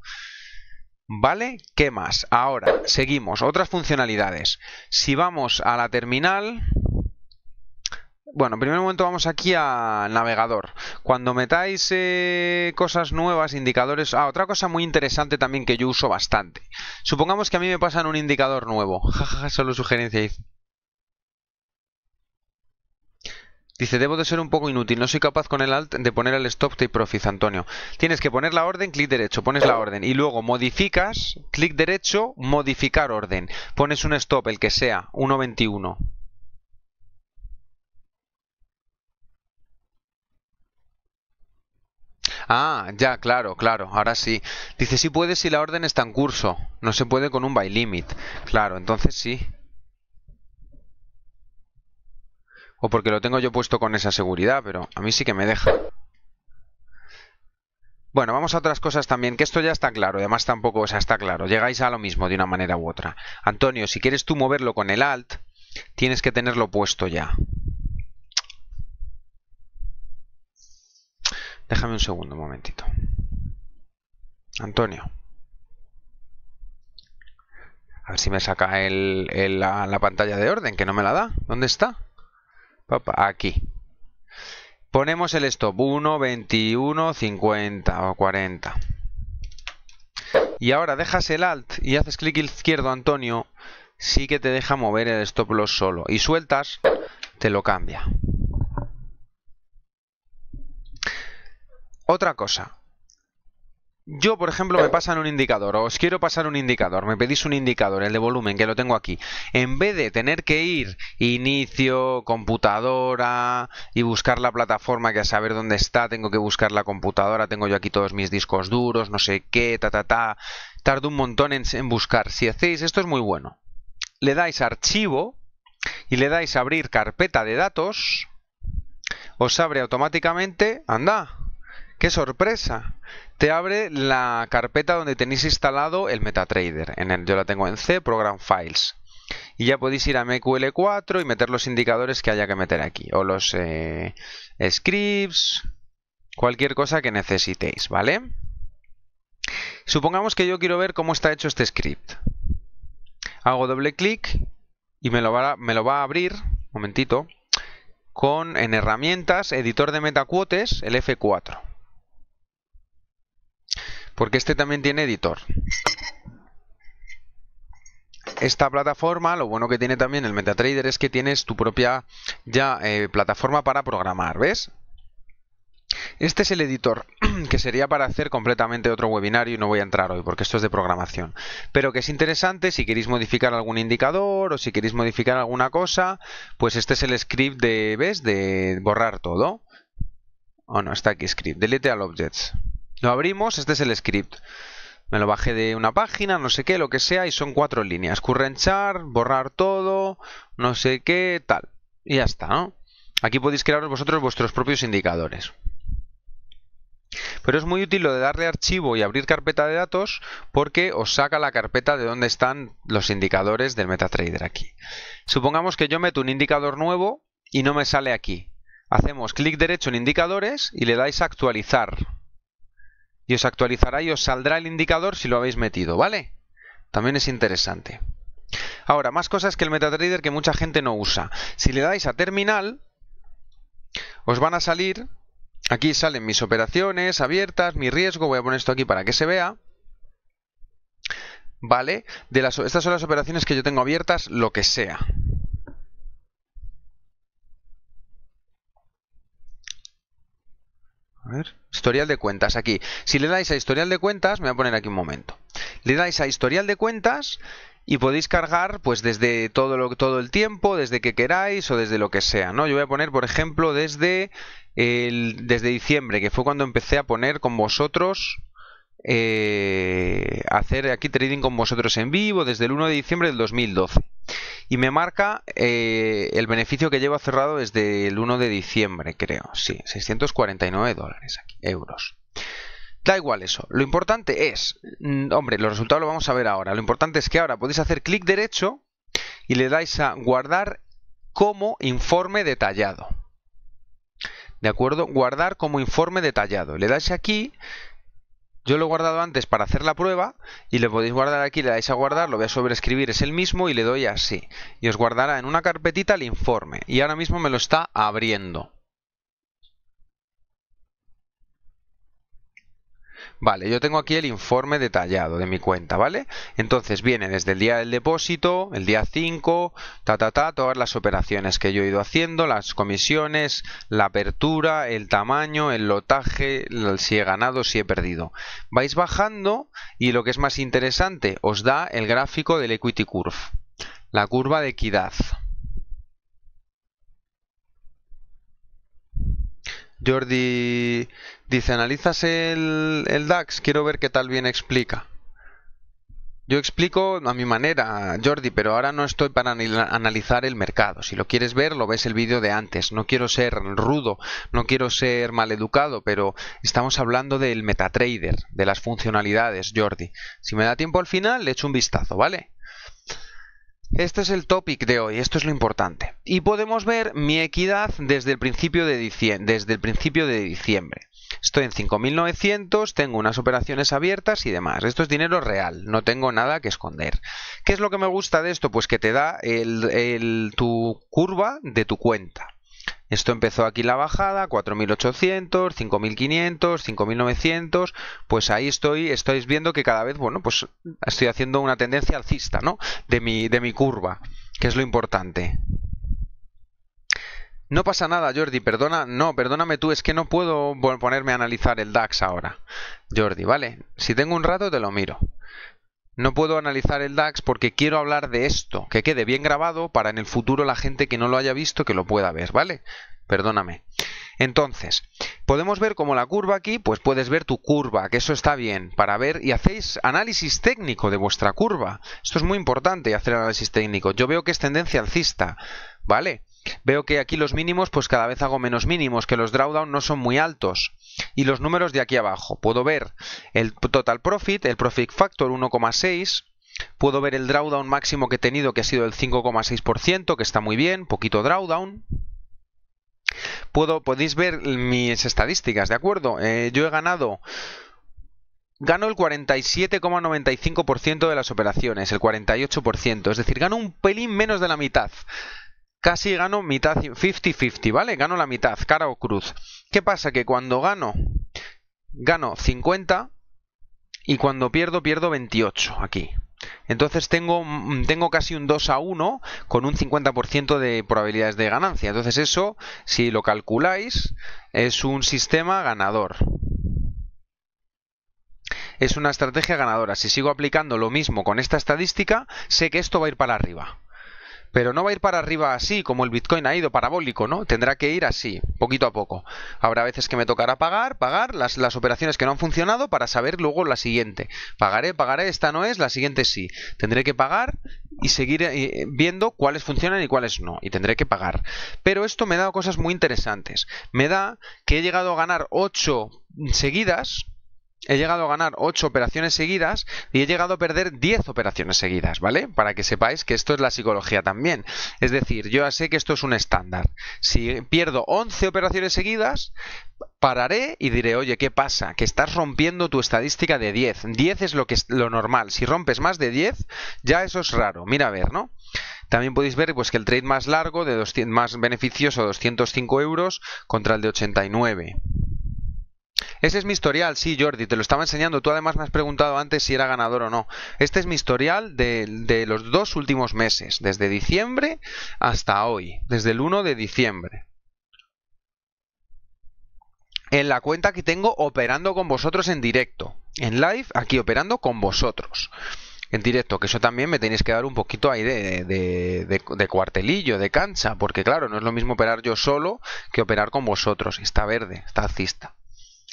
¿Vale? ¿Qué más? Ahora, seguimos. Otras funcionalidades. Si vamos a la terminal, bueno, en primer momento vamos aquí a navegador. Cuando metáis eh, cosas nuevas, indicadores... Ah, otra cosa muy interesante también que yo uso bastante. Supongamos que a mí me pasan un indicador nuevo. Jajaja, *laughs* solo sugerencia. Dice, debo de ser un poco inútil, no soy capaz con el alt de poner el stop Tape profit, Antonio. Tienes que poner la orden, clic derecho, pones la orden y luego modificas, clic derecho, modificar orden. Pones un stop, el que sea, 1.21. Ah, ya, claro, claro, ahora sí. Dice, sí puede si la orden está en curso. No se puede con un by limit. Claro, entonces sí. O porque lo tengo yo puesto con esa seguridad, pero a mí sí que me deja. Bueno, vamos a otras cosas también, que esto ya está claro, además tampoco, o sea, está claro, llegáis a lo mismo de una manera u otra. Antonio, si quieres tú moverlo con el alt, tienes que tenerlo puesto ya. Déjame un segundo, un momentito. Antonio. A ver si me saca la, pantalla de orden, que no me la da. ¿Dónde está? Aquí. Ponemos el stop 1, 21, 50 o 40. Y ahora dejas el alt y haces clic izquierdo, Antonio. Sí que te deja mover el stop loss solo. Y sueltas, te lo cambia. Otra cosa. Yo, por ejemplo, me pasan un indicador, os quiero pasar un indicador, me pedís un indicador, el de volumen, que lo tengo aquí. En vez de tener que ir inicio, computadora y buscar la plataforma que a saber dónde está, tengo que buscar la computadora, tengo yo aquí todos mis discos duros, no sé qué, ta, ta, ta. Tardo un montón en buscar. Si hacéis esto es muy bueno. Le dais archivo y le dais abrir carpeta de datos, os abre automáticamente, anda, ¡Qué sorpresa! Te abre la carpeta donde tenéis instalado el MetaTrader. En el, yo la tengo en C, Program Files. Y ya podéis ir a MQL4 y meter los indicadores que haya que meter aquí. O los eh, scripts, cualquier cosa que necesitéis, ¿vale? Supongamos que yo quiero ver cómo está hecho este script. Hago doble clic y me lo va a, me lo va a abrir, momentito, con en herramientas, editor de metacuotes, el F4 porque este también tiene editor. Esta plataforma, lo bueno que tiene también el MetaTrader es que tienes tu propia ya eh, plataforma para programar, ¿ves? Este es el editor, *clears throat* que sería para hacer completamente otro webinario y no voy a entrar hoy porque esto es de programación. Pero que es interesante si queréis modificar algún indicador o si queréis modificar alguna cosa, pues este es el script de, ¿ves? De borrar todo. O oh, no, está aquí script, delete all objects. Lo abrimos, este es el script. Me lo bajé de una página, no sé qué, lo que sea, y son cuatro líneas. Current borrar todo, no sé qué, tal. Y ya está, ¿no? Aquí podéis crear vosotros vuestros propios indicadores. Pero es muy útil lo de darle archivo y abrir carpeta de datos porque os saca la carpeta de dónde están los indicadores del MetaTrader aquí. Supongamos que yo meto un indicador nuevo y no me sale aquí. Hacemos clic derecho en indicadores y le dais a actualizar y os actualizará y os saldrá el indicador si lo habéis metido, ¿vale? También es interesante. Ahora, más cosas que el MetaTrader que mucha gente no usa. Si le dais a terminal, os van a salir, aquí salen mis operaciones abiertas, mi riesgo, voy a poner esto aquí para que se vea. ¿Vale? De las, estas son las operaciones que yo tengo abiertas, lo que sea. A ver, historial de cuentas, aquí. Si le dais a historial de cuentas, me voy a poner aquí un momento. Le dais a historial de cuentas y podéis cargar pues desde todo, lo, todo el tiempo, desde que queráis o desde lo que sea, ¿no? Yo voy a poner, por ejemplo, desde, el, desde diciembre, que fue cuando empecé a poner con vosotros eh, hacer aquí trading con vosotros en vivo desde el 1 de diciembre del 2012. Y me marca eh, el beneficio que llevo cerrado desde el 1 de diciembre, creo. Sí, 649 dólares aquí, euros. Da igual eso. Lo importante es, mm, hombre, los resultados lo vamos a ver ahora. Lo importante es que ahora podéis hacer clic derecho y le dais a guardar como informe detallado. ¿De acuerdo? Guardar como informe detallado. Le dais aquí yo lo he guardado antes para hacer la prueba y le podéis guardar aquí, le dais a guardar, lo voy a sobreescribir, es el mismo y le doy así. Y os guardará en una carpetita el informe. Y ahora mismo me lo está abriendo. Vale, yo tengo aquí el informe detallado de mi cuenta, ¿vale? Entonces viene desde el día del depósito, el día 5, ta, ta, ta, todas las operaciones que yo he ido haciendo, las comisiones, la apertura, el tamaño, el lotaje, si he ganado, si he perdido. Vais bajando y lo que es más interesante, os da el gráfico del equity curve, la curva de equidad. Jordi Dice, analizas el, el DAX, quiero ver qué tal bien explica. Yo explico a mi manera, Jordi, pero ahora no estoy para analizar el mercado. Si lo quieres ver, lo ves el vídeo de antes. No quiero ser rudo, no quiero ser maleducado, pero estamos hablando del MetaTrader, de las funcionalidades, Jordi. Si me da tiempo al final, le echo un vistazo, ¿vale? Este es el topic de hoy, esto es lo importante. Y podemos ver mi equidad desde el principio de diciembre. Desde el principio de diciembre. Estoy en 5.900, tengo unas operaciones abiertas y demás. Esto es dinero real, no tengo nada que esconder. ¿Qué es lo que me gusta de esto? Pues que te da tu curva de tu cuenta. Esto empezó aquí la bajada, 4.800, 5.500, 5.900, pues ahí estoy, estáis viendo que cada vez, bueno, pues estoy haciendo una tendencia alcista, ¿no? De mi, de mi curva, que es lo importante. No pasa nada, Jordi, perdona, no, perdóname tú, es que no puedo ponerme a analizar el DAX ahora, Jordi, ¿vale? Si tengo un rato te lo miro. No puedo analizar el DAX porque quiero hablar de esto, que quede bien grabado para en el futuro la gente que no lo haya visto que lo pueda ver, ¿vale? Perdóname. Entonces, podemos ver como la curva aquí, pues puedes ver tu curva, que eso está bien, para ver y hacéis análisis técnico de vuestra curva. Esto es muy importante hacer análisis técnico. Yo veo que es tendencia alcista, ¿vale? Veo que aquí los mínimos, pues cada vez hago menos mínimos, que los drawdown no son muy altos. Y los números de aquí abajo. Puedo ver el total profit, el profit factor 1,6. Puedo ver el drawdown máximo que he tenido, que ha sido el 5,6%, que está muy bien, poquito drawdown. Puedo, podéis ver mis estadísticas, ¿de acuerdo? Eh, yo he ganado gano el 47,95% de las operaciones, el 48%, es decir, gano un pelín menos de la mitad casi gano mitad 50-50, ¿vale? Gano la mitad, cara o cruz. ¿Qué pasa? Que cuando gano, gano 50 y cuando pierdo, pierdo 28 aquí. Entonces tengo, mm, tengo casi un 2 a 1 con un 50% de probabilidades de ganancia. Entonces eso, si lo calculáis, es un sistema ganador. Es una estrategia ganadora. Si sigo aplicando lo mismo con esta estadística, sé que esto va a ir para arriba pero no va a ir para arriba así como el Bitcoin ha ido parabólico, ¿no? Tendrá que ir así, poquito a poco. Habrá veces que me tocará pagar, pagar las, las operaciones que no han funcionado para saber luego la siguiente. Pagaré, pagaré, esta no es, la siguiente sí. Tendré que pagar y seguir eh, viendo cuáles funcionan y cuáles no. Y tendré que pagar. Pero esto me da cosas muy interesantes. Me da que he llegado a ganar 8 seguidas he llegado a ganar 8 operaciones seguidas y he llegado a perder 10 operaciones seguidas, ¿vale? Para que sepáis que esto es la psicología también. Es decir, yo ya sé que esto es un estándar. Si pierdo 11 operaciones seguidas, pararé y diré, oye, ¿qué pasa? Que estás rompiendo tu estadística de 10. 10 es lo, que es lo normal. Si rompes más de 10, ya eso es raro. Mira a ver, ¿no? También podéis ver pues, que el trade más largo, de 200, más beneficioso, 205 euros contra el de 89. Ese es mi historial, sí, Jordi, te lo estaba enseñando. Tú además me has preguntado antes si era ganador o no. Este es mi historial de, los dos últimos meses, desde diciembre hasta hoy, desde el 1 de diciembre en la cuenta que tengo operando con vosotros en directo. En live, aquí operando con vosotros. En directo, que eso también me tenéis que dar un poquito ahí de, de, cuartelillo, de cancha, porque claro, no es lo mismo operar yo solo que operar con vosotros. Está verde, está alcista.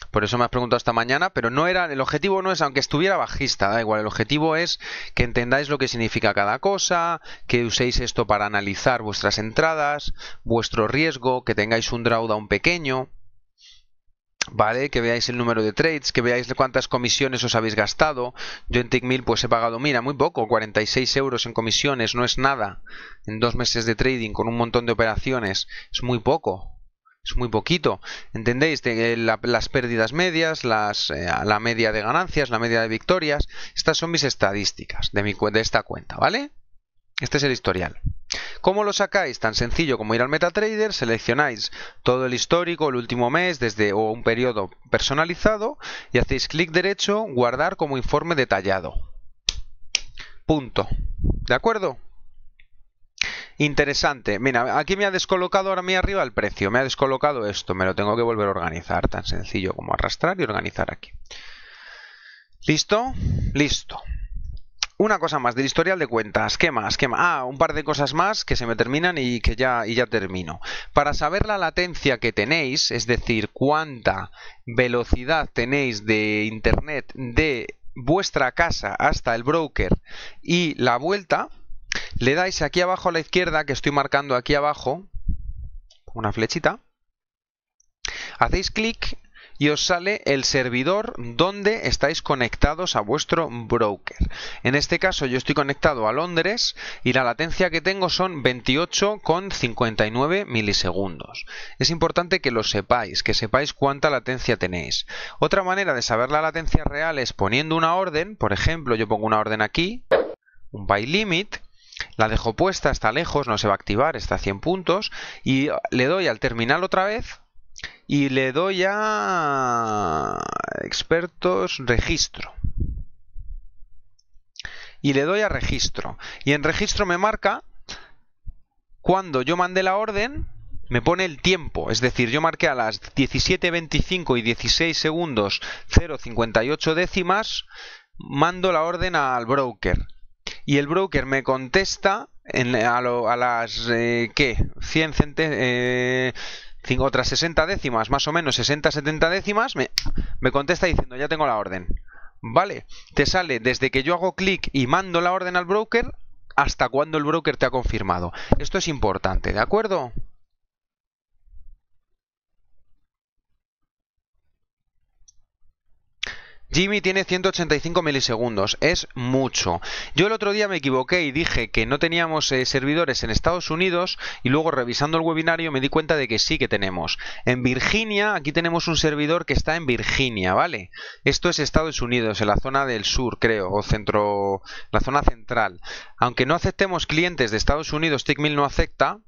Por eso me has preguntado esta mañana, pero no era, el objetivo no es, aunque estuviera bajista, da igual, el objetivo es que entendáis lo que significa cada cosa, que uséis esto para analizar vuestras entradas, vuestro riesgo, que tengáis un drawdown pequeño, ¿vale? Que veáis el número de trades, que veáis cuántas comisiones os habéis gastado. Yo en TickMill pues he pagado, mira, muy poco, 46 euros en comisiones, no es nada. En dos meses de trading con un montón de operaciones, es muy poco es muy poquito, ¿entendéis? Eh, las pérdidas medias, eh, la media de ganancias, la media de victorias, estas son mis estadísticas de, mi, esta cuenta, ¿vale? Este es el historial. ¿Cómo lo sacáis? Tan sencillo como ir al MetaTrader, seleccionáis todo el histórico, el último mes, desde o un periodo personalizado y hacéis clic derecho, guardar como informe detallado. Punto. ¿De acuerdo? Interesante. Mira, aquí me ha descolocado ahora mí arriba el precio. Me ha descolocado esto. Me lo tengo que volver a organizar. Tan sencillo como arrastrar y organizar aquí. ¿Listo? Listo. Una cosa más del historial de cuentas. ¿Qué más? ¿Qué más? Ah, un par de cosas más que se me terminan y que ya, y ya termino. Para saber la latencia que tenéis, es decir, cuánta velocidad tenéis de internet de vuestra casa hasta el broker y la vuelta, le dais aquí abajo a la izquierda, que estoy marcando aquí abajo, una flechita, hacéis clic y os sale el servidor donde estáis conectados a vuestro broker. En este caso yo estoy conectado a Londres y la latencia que tengo son 28,59 milisegundos. Es importante que lo sepáis, que sepáis cuánta latencia tenéis. Otra manera de saber la latencia real es poniendo una orden, por ejemplo yo pongo una orden aquí, un By limit, la dejo puesta, está lejos, no se va a activar, está a 100 puntos, y le doy al terminal otra vez y le doy a expertos registro. Y le doy a registro. Y en registro me marca cuando yo mandé la orden, me pone el tiempo. Es decir, yo marqué a las 17.25 y 16 segundos 0,58 décimas, mando la orden al broker y el broker me contesta a, las, que eh, ¿qué? 100 eh, otras 60 décimas, más o menos 60-70 décimas, me, me contesta diciendo, ya tengo la orden. Vale, te sale desde que yo hago clic y mando la orden al broker hasta cuando el broker te ha confirmado. Esto es importante, ¿de acuerdo? Jimmy tiene 185 milisegundos, es mucho. Yo el otro día me equivoqué y dije que no teníamos eh, servidores en Estados Unidos y luego revisando el webinario me di cuenta de que sí que tenemos. En Virginia, aquí tenemos un servidor que está en Virginia, ¿vale? Esto es Estados Unidos, en la zona del sur, creo, o centro, la zona central. Aunque no aceptemos clientes de Estados Unidos, Tickmill no acepta,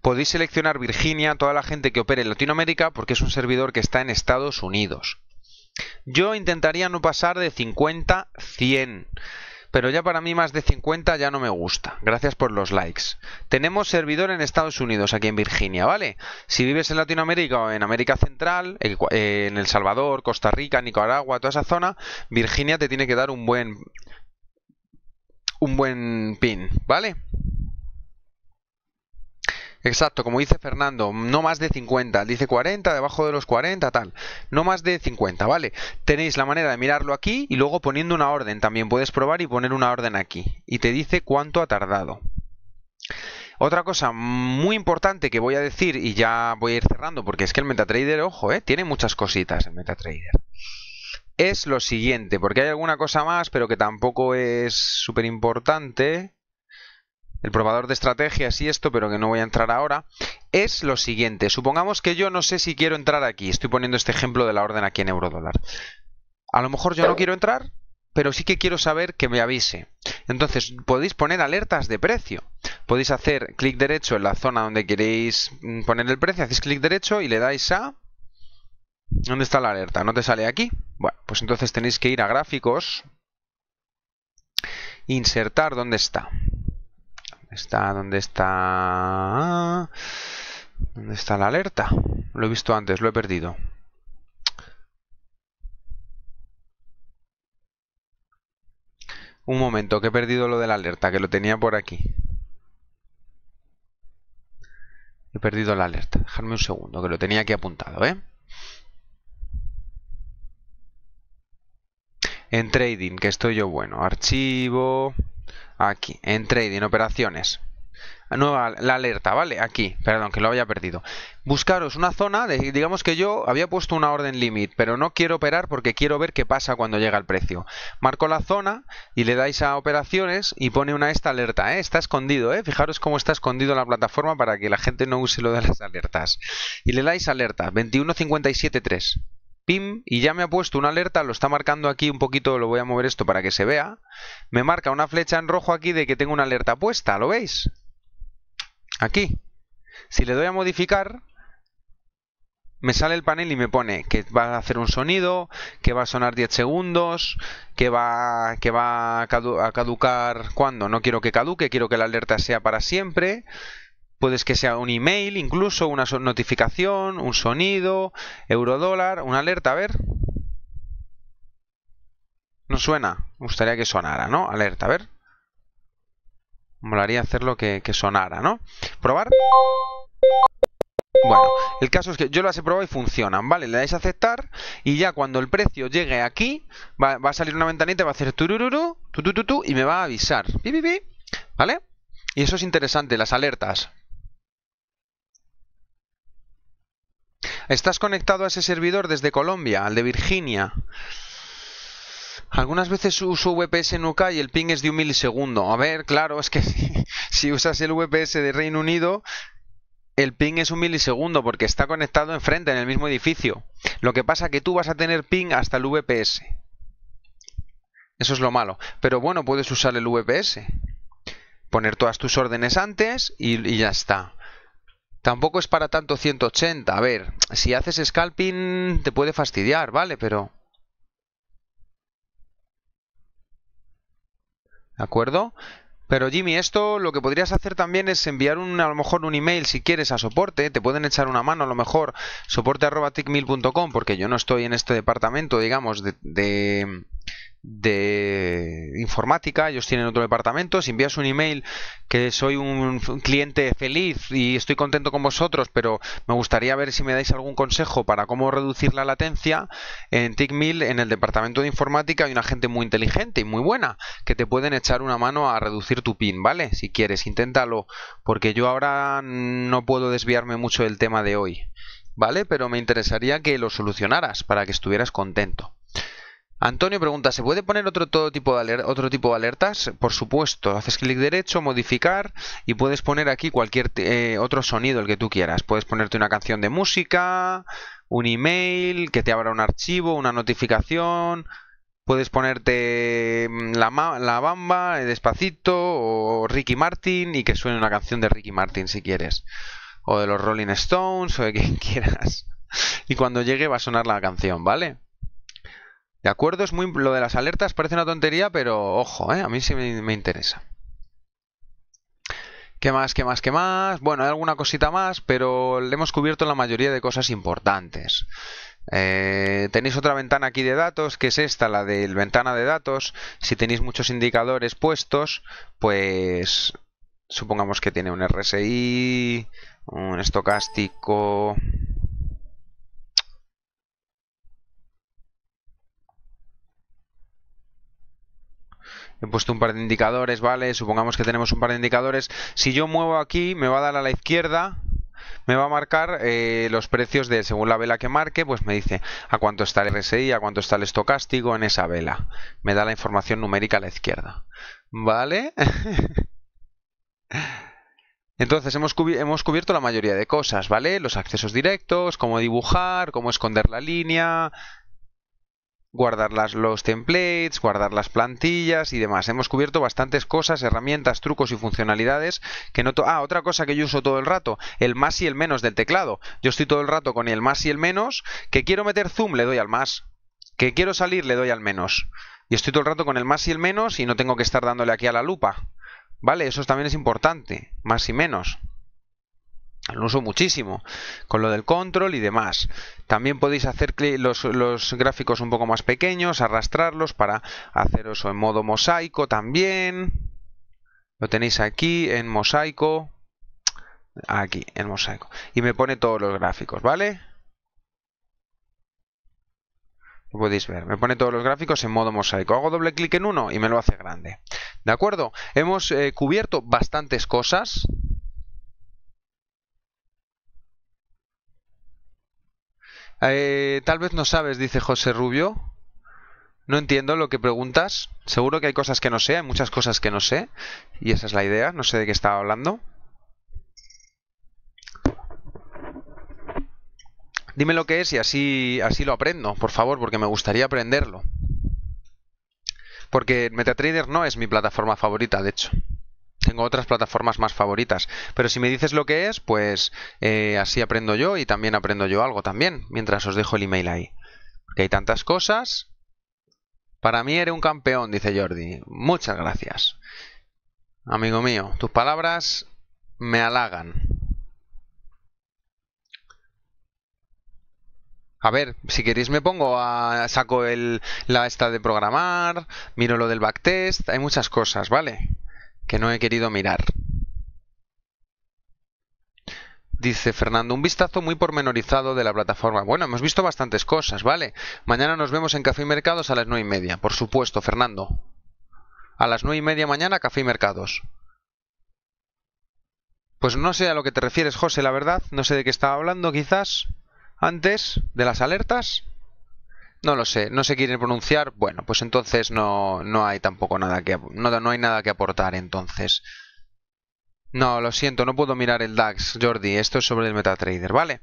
podéis seleccionar Virginia, toda la gente que opere en Latinoamérica, porque es un servidor que está en Estados Unidos. Yo intentaría no pasar de 50, 100. Pero ya para mí más de 50 ya no me gusta. Gracias por los likes. Tenemos servidor en Estados Unidos, aquí en Virginia, ¿vale? Si vives en Latinoamérica o en América Central, en eh, El Salvador, Costa Rica, Nicaragua, toda esa zona, Virginia te tiene que dar un buen... Un buen pin, ¿vale? Exacto, como dice Fernando, no más de 50, dice 40, debajo de los 40, tal, no más de 50, ¿vale? Tenéis la manera de mirarlo aquí y luego poniendo una orden, también puedes probar y poner una orden aquí y te dice cuánto ha tardado. Otra cosa muy importante que voy a decir y ya voy a ir cerrando porque es que el MetaTrader, ojo, ¿eh? tiene muchas cositas el MetaTrader. Es lo siguiente, porque hay alguna cosa más pero que tampoco es súper importante el probador de estrategias y esto, pero que no voy a entrar ahora, es lo siguiente. Supongamos que yo no sé si quiero entrar aquí. Estoy poniendo este ejemplo de la orden aquí en eurodólar. A lo mejor yo no quiero entrar, pero sí que quiero saber que me avise. Entonces, podéis poner alertas de precio. Podéis hacer clic derecho en la zona donde queréis mm, poner el precio, hacéis clic derecho y le dais a... ¿Dónde está la alerta? ¿No te sale aquí? Bueno, pues entonces tenéis que ir a gráficos, insertar dónde está. Está está... ¿Dónde está la alerta? Lo he visto antes, lo he perdido. Un momento, que he perdido lo de la alerta, que lo tenía por aquí. He perdido la alerta. Dejarme un segundo, que lo tenía aquí apuntado, ¿eh? En trading, que estoy yo bueno. Archivo. Aquí, en trading, operaciones. Nueva la alerta, ¿vale? Aquí, perdón, que lo había perdido. Buscaros una zona, digamos que yo había puesto una orden limit, pero no quiero operar porque quiero ver qué pasa cuando llega el precio. Marco la zona y le dais a operaciones y pone una esta alerta, ¿eh? Está escondido, ¿eh? Fijaros cómo está escondido la plataforma para que la gente no use lo de las alertas. Y le dais alerta, 21573 pim, y ya me ha puesto una alerta, lo está marcando aquí un poquito, lo voy a mover esto para que se vea. Me marca una flecha en rojo aquí de que tengo una alerta puesta, ¿lo veis? Aquí. Si le doy a modificar, me sale el panel y me pone que va a hacer un sonido, que va a sonar 10 segundos, que va, que va a caducar cuando. No quiero que caduque, quiero que la alerta sea para siempre puedes que sea un email, incluso una notificación, un sonido, euro dólar, una alerta, a ver. No suena, me gustaría que sonara, ¿no? Alerta, a ver. Molaría hacerlo que, que sonara, ¿no? Probar. Bueno, el caso es que yo las he probado y funcionan, ¿vale? Le dais a aceptar y ya cuando el precio llegue aquí, va, a salir una ventanita, va a hacer turururu, tu, tu, tu, y me va a avisar. ¿Vale? Y eso es interesante, las alertas. Estás conectado a ese servidor desde Colombia, al de Virginia. Algunas veces uso VPS en UK y el ping es de un milisegundo. A ver, claro, es que *laughs* si usas el VPS de Reino Unido, el ping es un milisegundo porque está conectado enfrente, en el mismo edificio. Lo que pasa es que tú vas a tener ping hasta el VPS. Eso es lo malo. Pero bueno, puedes usar el VPS. Poner todas tus órdenes antes y ya está. Tampoco es para tanto 180. A ver, si haces scalping te puede fastidiar, ¿vale? Pero... ¿De acuerdo? Pero Jimmy, esto lo que podrías hacer también es enviar un, a lo mejor un email si quieres a soporte, te pueden echar una mano a lo mejor soporte.tickmill.com, porque yo no estoy en este departamento, digamos, de, de informática, ellos tienen otro departamento, si envías un email que soy un cliente feliz y estoy contento con vosotros, pero me gustaría ver si me dais algún consejo para cómo reducir la latencia, en TICMIL, en el departamento de informática, hay una gente muy inteligente y muy buena que te pueden echar una mano a reducir tu PIN, ¿vale? Si quieres, inténtalo, porque yo ahora no puedo desviarme mucho del tema de hoy, ¿vale? Pero me interesaría que lo solucionaras para que estuvieras contento. Antonio pregunta, ¿se puede poner otro, tipo de otro tipo de alertas? Por supuesto, haces clic derecho, modificar y puedes poner aquí cualquier eh, otro sonido, el que tú quieras. Puedes ponerte una canción de música, un email, que te abra un archivo, una notificación, Puedes ponerte mm, la, la, bamba, eh, despacito, o Ricky Martin y que suene una canción de Ricky Martin si quieres. O de los Rolling Stones o de quien *laughs* quieras. Y cuando llegue va a sonar la canción, ¿vale? ¿De acuerdo? Es muy lo de las alertas parece una tontería, pero ojo, eh, a mí sí me, interesa. ¿Qué más? ¿Qué más? ¿Qué más? Bueno, hay alguna cosita más, pero le hemos cubierto la mayoría de cosas importantes. Eh, tenéis otra ventana aquí de datos, que es esta, la de ventana de datos. Si tenéis muchos indicadores puestos, pues supongamos que tiene un RSI, un estocástico, he puesto un par de indicadores, ¿vale? Supongamos que tenemos un par de indicadores. Si yo muevo aquí, me va a dar a la izquierda, me va a marcar eh, los precios de, según la vela que marque, pues me dice a cuánto está el RSI, a cuánto está el estocástico en esa vela. Me da la información numérica a la izquierda. ¿Vale? *laughs* Entonces hemos, hemos, cubierto la mayoría de cosas, ¿vale? Los accesos directos, cómo dibujar, cómo esconder la línea, guardar los templates, guardar las plantillas y demás. Hemos cubierto bastantes cosas, herramientas, trucos y funcionalidades que no... Ah, otra cosa que yo uso todo el rato, el más y el menos del teclado. Yo estoy todo el rato con el más y el menos, que quiero meter zoom, le doy al más, que quiero salir, le doy al menos. Y estoy todo el rato con el más y el menos y no tengo que estar dándole aquí a la lupa. ¿Vale? Eso también es importante, más y menos. Lo uso muchísimo con lo del control y demás. También podéis hacer los, los, gráficos un poco más pequeños, arrastrarlos para haceros en modo mosaico también. Lo tenéis aquí en mosaico. Aquí, en mosaico. Y me pone todos los gráficos, ¿vale? Lo podéis ver. Me pone todos los gráficos en modo mosaico. Hago doble clic en uno y me lo hace grande. ¿De acuerdo? Hemos eh, cubierto bastantes cosas. Eh, tal vez no sabes, dice José Rubio. No entiendo lo que preguntas. Seguro que hay cosas que no sé, hay muchas cosas que no sé. Y esa es la idea, no sé de qué estaba hablando. Dime lo que es y así, así lo aprendo, por favor, porque me gustaría aprenderlo. Porque MetaTrader no es mi plataforma favorita, de hecho tengo otras plataformas más favoritas. Pero si me dices lo que es, pues eh, así aprendo yo y también aprendo yo algo también, mientras os dejo el email ahí. Que hay tantas cosas. Para mí eres un campeón, dice Jordi. Muchas gracias. Amigo mío, tus palabras me halagan. A ver, si queréis me pongo a saco el, la esta de programar, miro lo del backtest, hay muchas cosas, ¿vale? que no he querido mirar. Dice Fernando, un vistazo muy pormenorizado de la plataforma. Bueno, hemos visto bastantes cosas, ¿vale? Mañana nos vemos en Café y Mercados a las nueve y media, por supuesto, Fernando. A las nueve y media mañana, Café y Mercados. Pues no sé a lo que te refieres, José, la verdad. No sé de qué estaba hablando, quizás. Antes de las alertas. No lo sé, no se quiere pronunciar. Bueno, pues entonces no, no hay tampoco nada que no, no hay nada que aportar entonces. No, lo siento, no puedo mirar el DAX, Jordi. Esto es sobre el MetaTrader, ¿vale?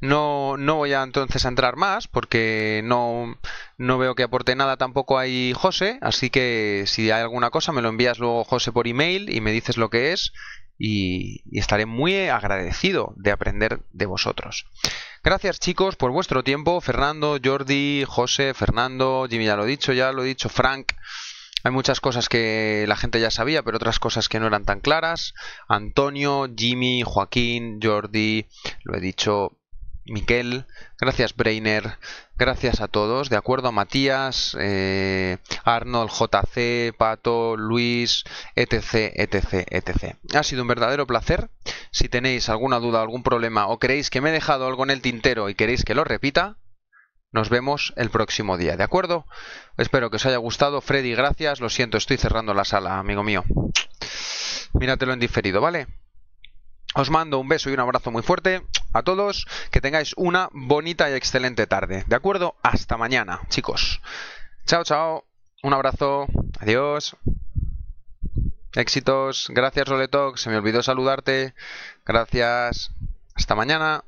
No, no voy a entonces a entrar más porque no, no veo que aporte nada tampoco ahí José. Así que si hay alguna cosa me lo envías luego José por email y me dices lo que es y, estaré muy agradecido de aprender de vosotros. Gracias chicos por vuestro tiempo, Fernando, Jordi, José, Fernando, Jimmy ya lo he dicho, ya lo he dicho, Frank. Hay muchas cosas que la gente ya sabía, pero otras cosas que no eran tan claras. Antonio, Jimmy, Joaquín, Jordi, lo he dicho, Miquel, gracias Brainer, gracias a todos, de acuerdo, Matías, eh, Arnold, JC, Pato, Luis, etc, etc, etc. Ha sido un verdadero placer. Si tenéis alguna duda, algún problema o creéis que me he dejado algo en el tintero y queréis que lo repita, nos vemos el próximo día, ¿de acuerdo? Espero que os haya gustado. Freddy, gracias. Lo siento, estoy cerrando la sala, amigo mío. Míratelo en diferido, ¿vale? Os mando un beso y un abrazo muy fuerte a todos. Que tengáis una bonita y excelente tarde. ¿De acuerdo? Hasta mañana, chicos. Chao, chao. Un abrazo. Adiós. Éxitos. Gracias, Roletox. Se me olvidó saludarte. Gracias. Hasta mañana.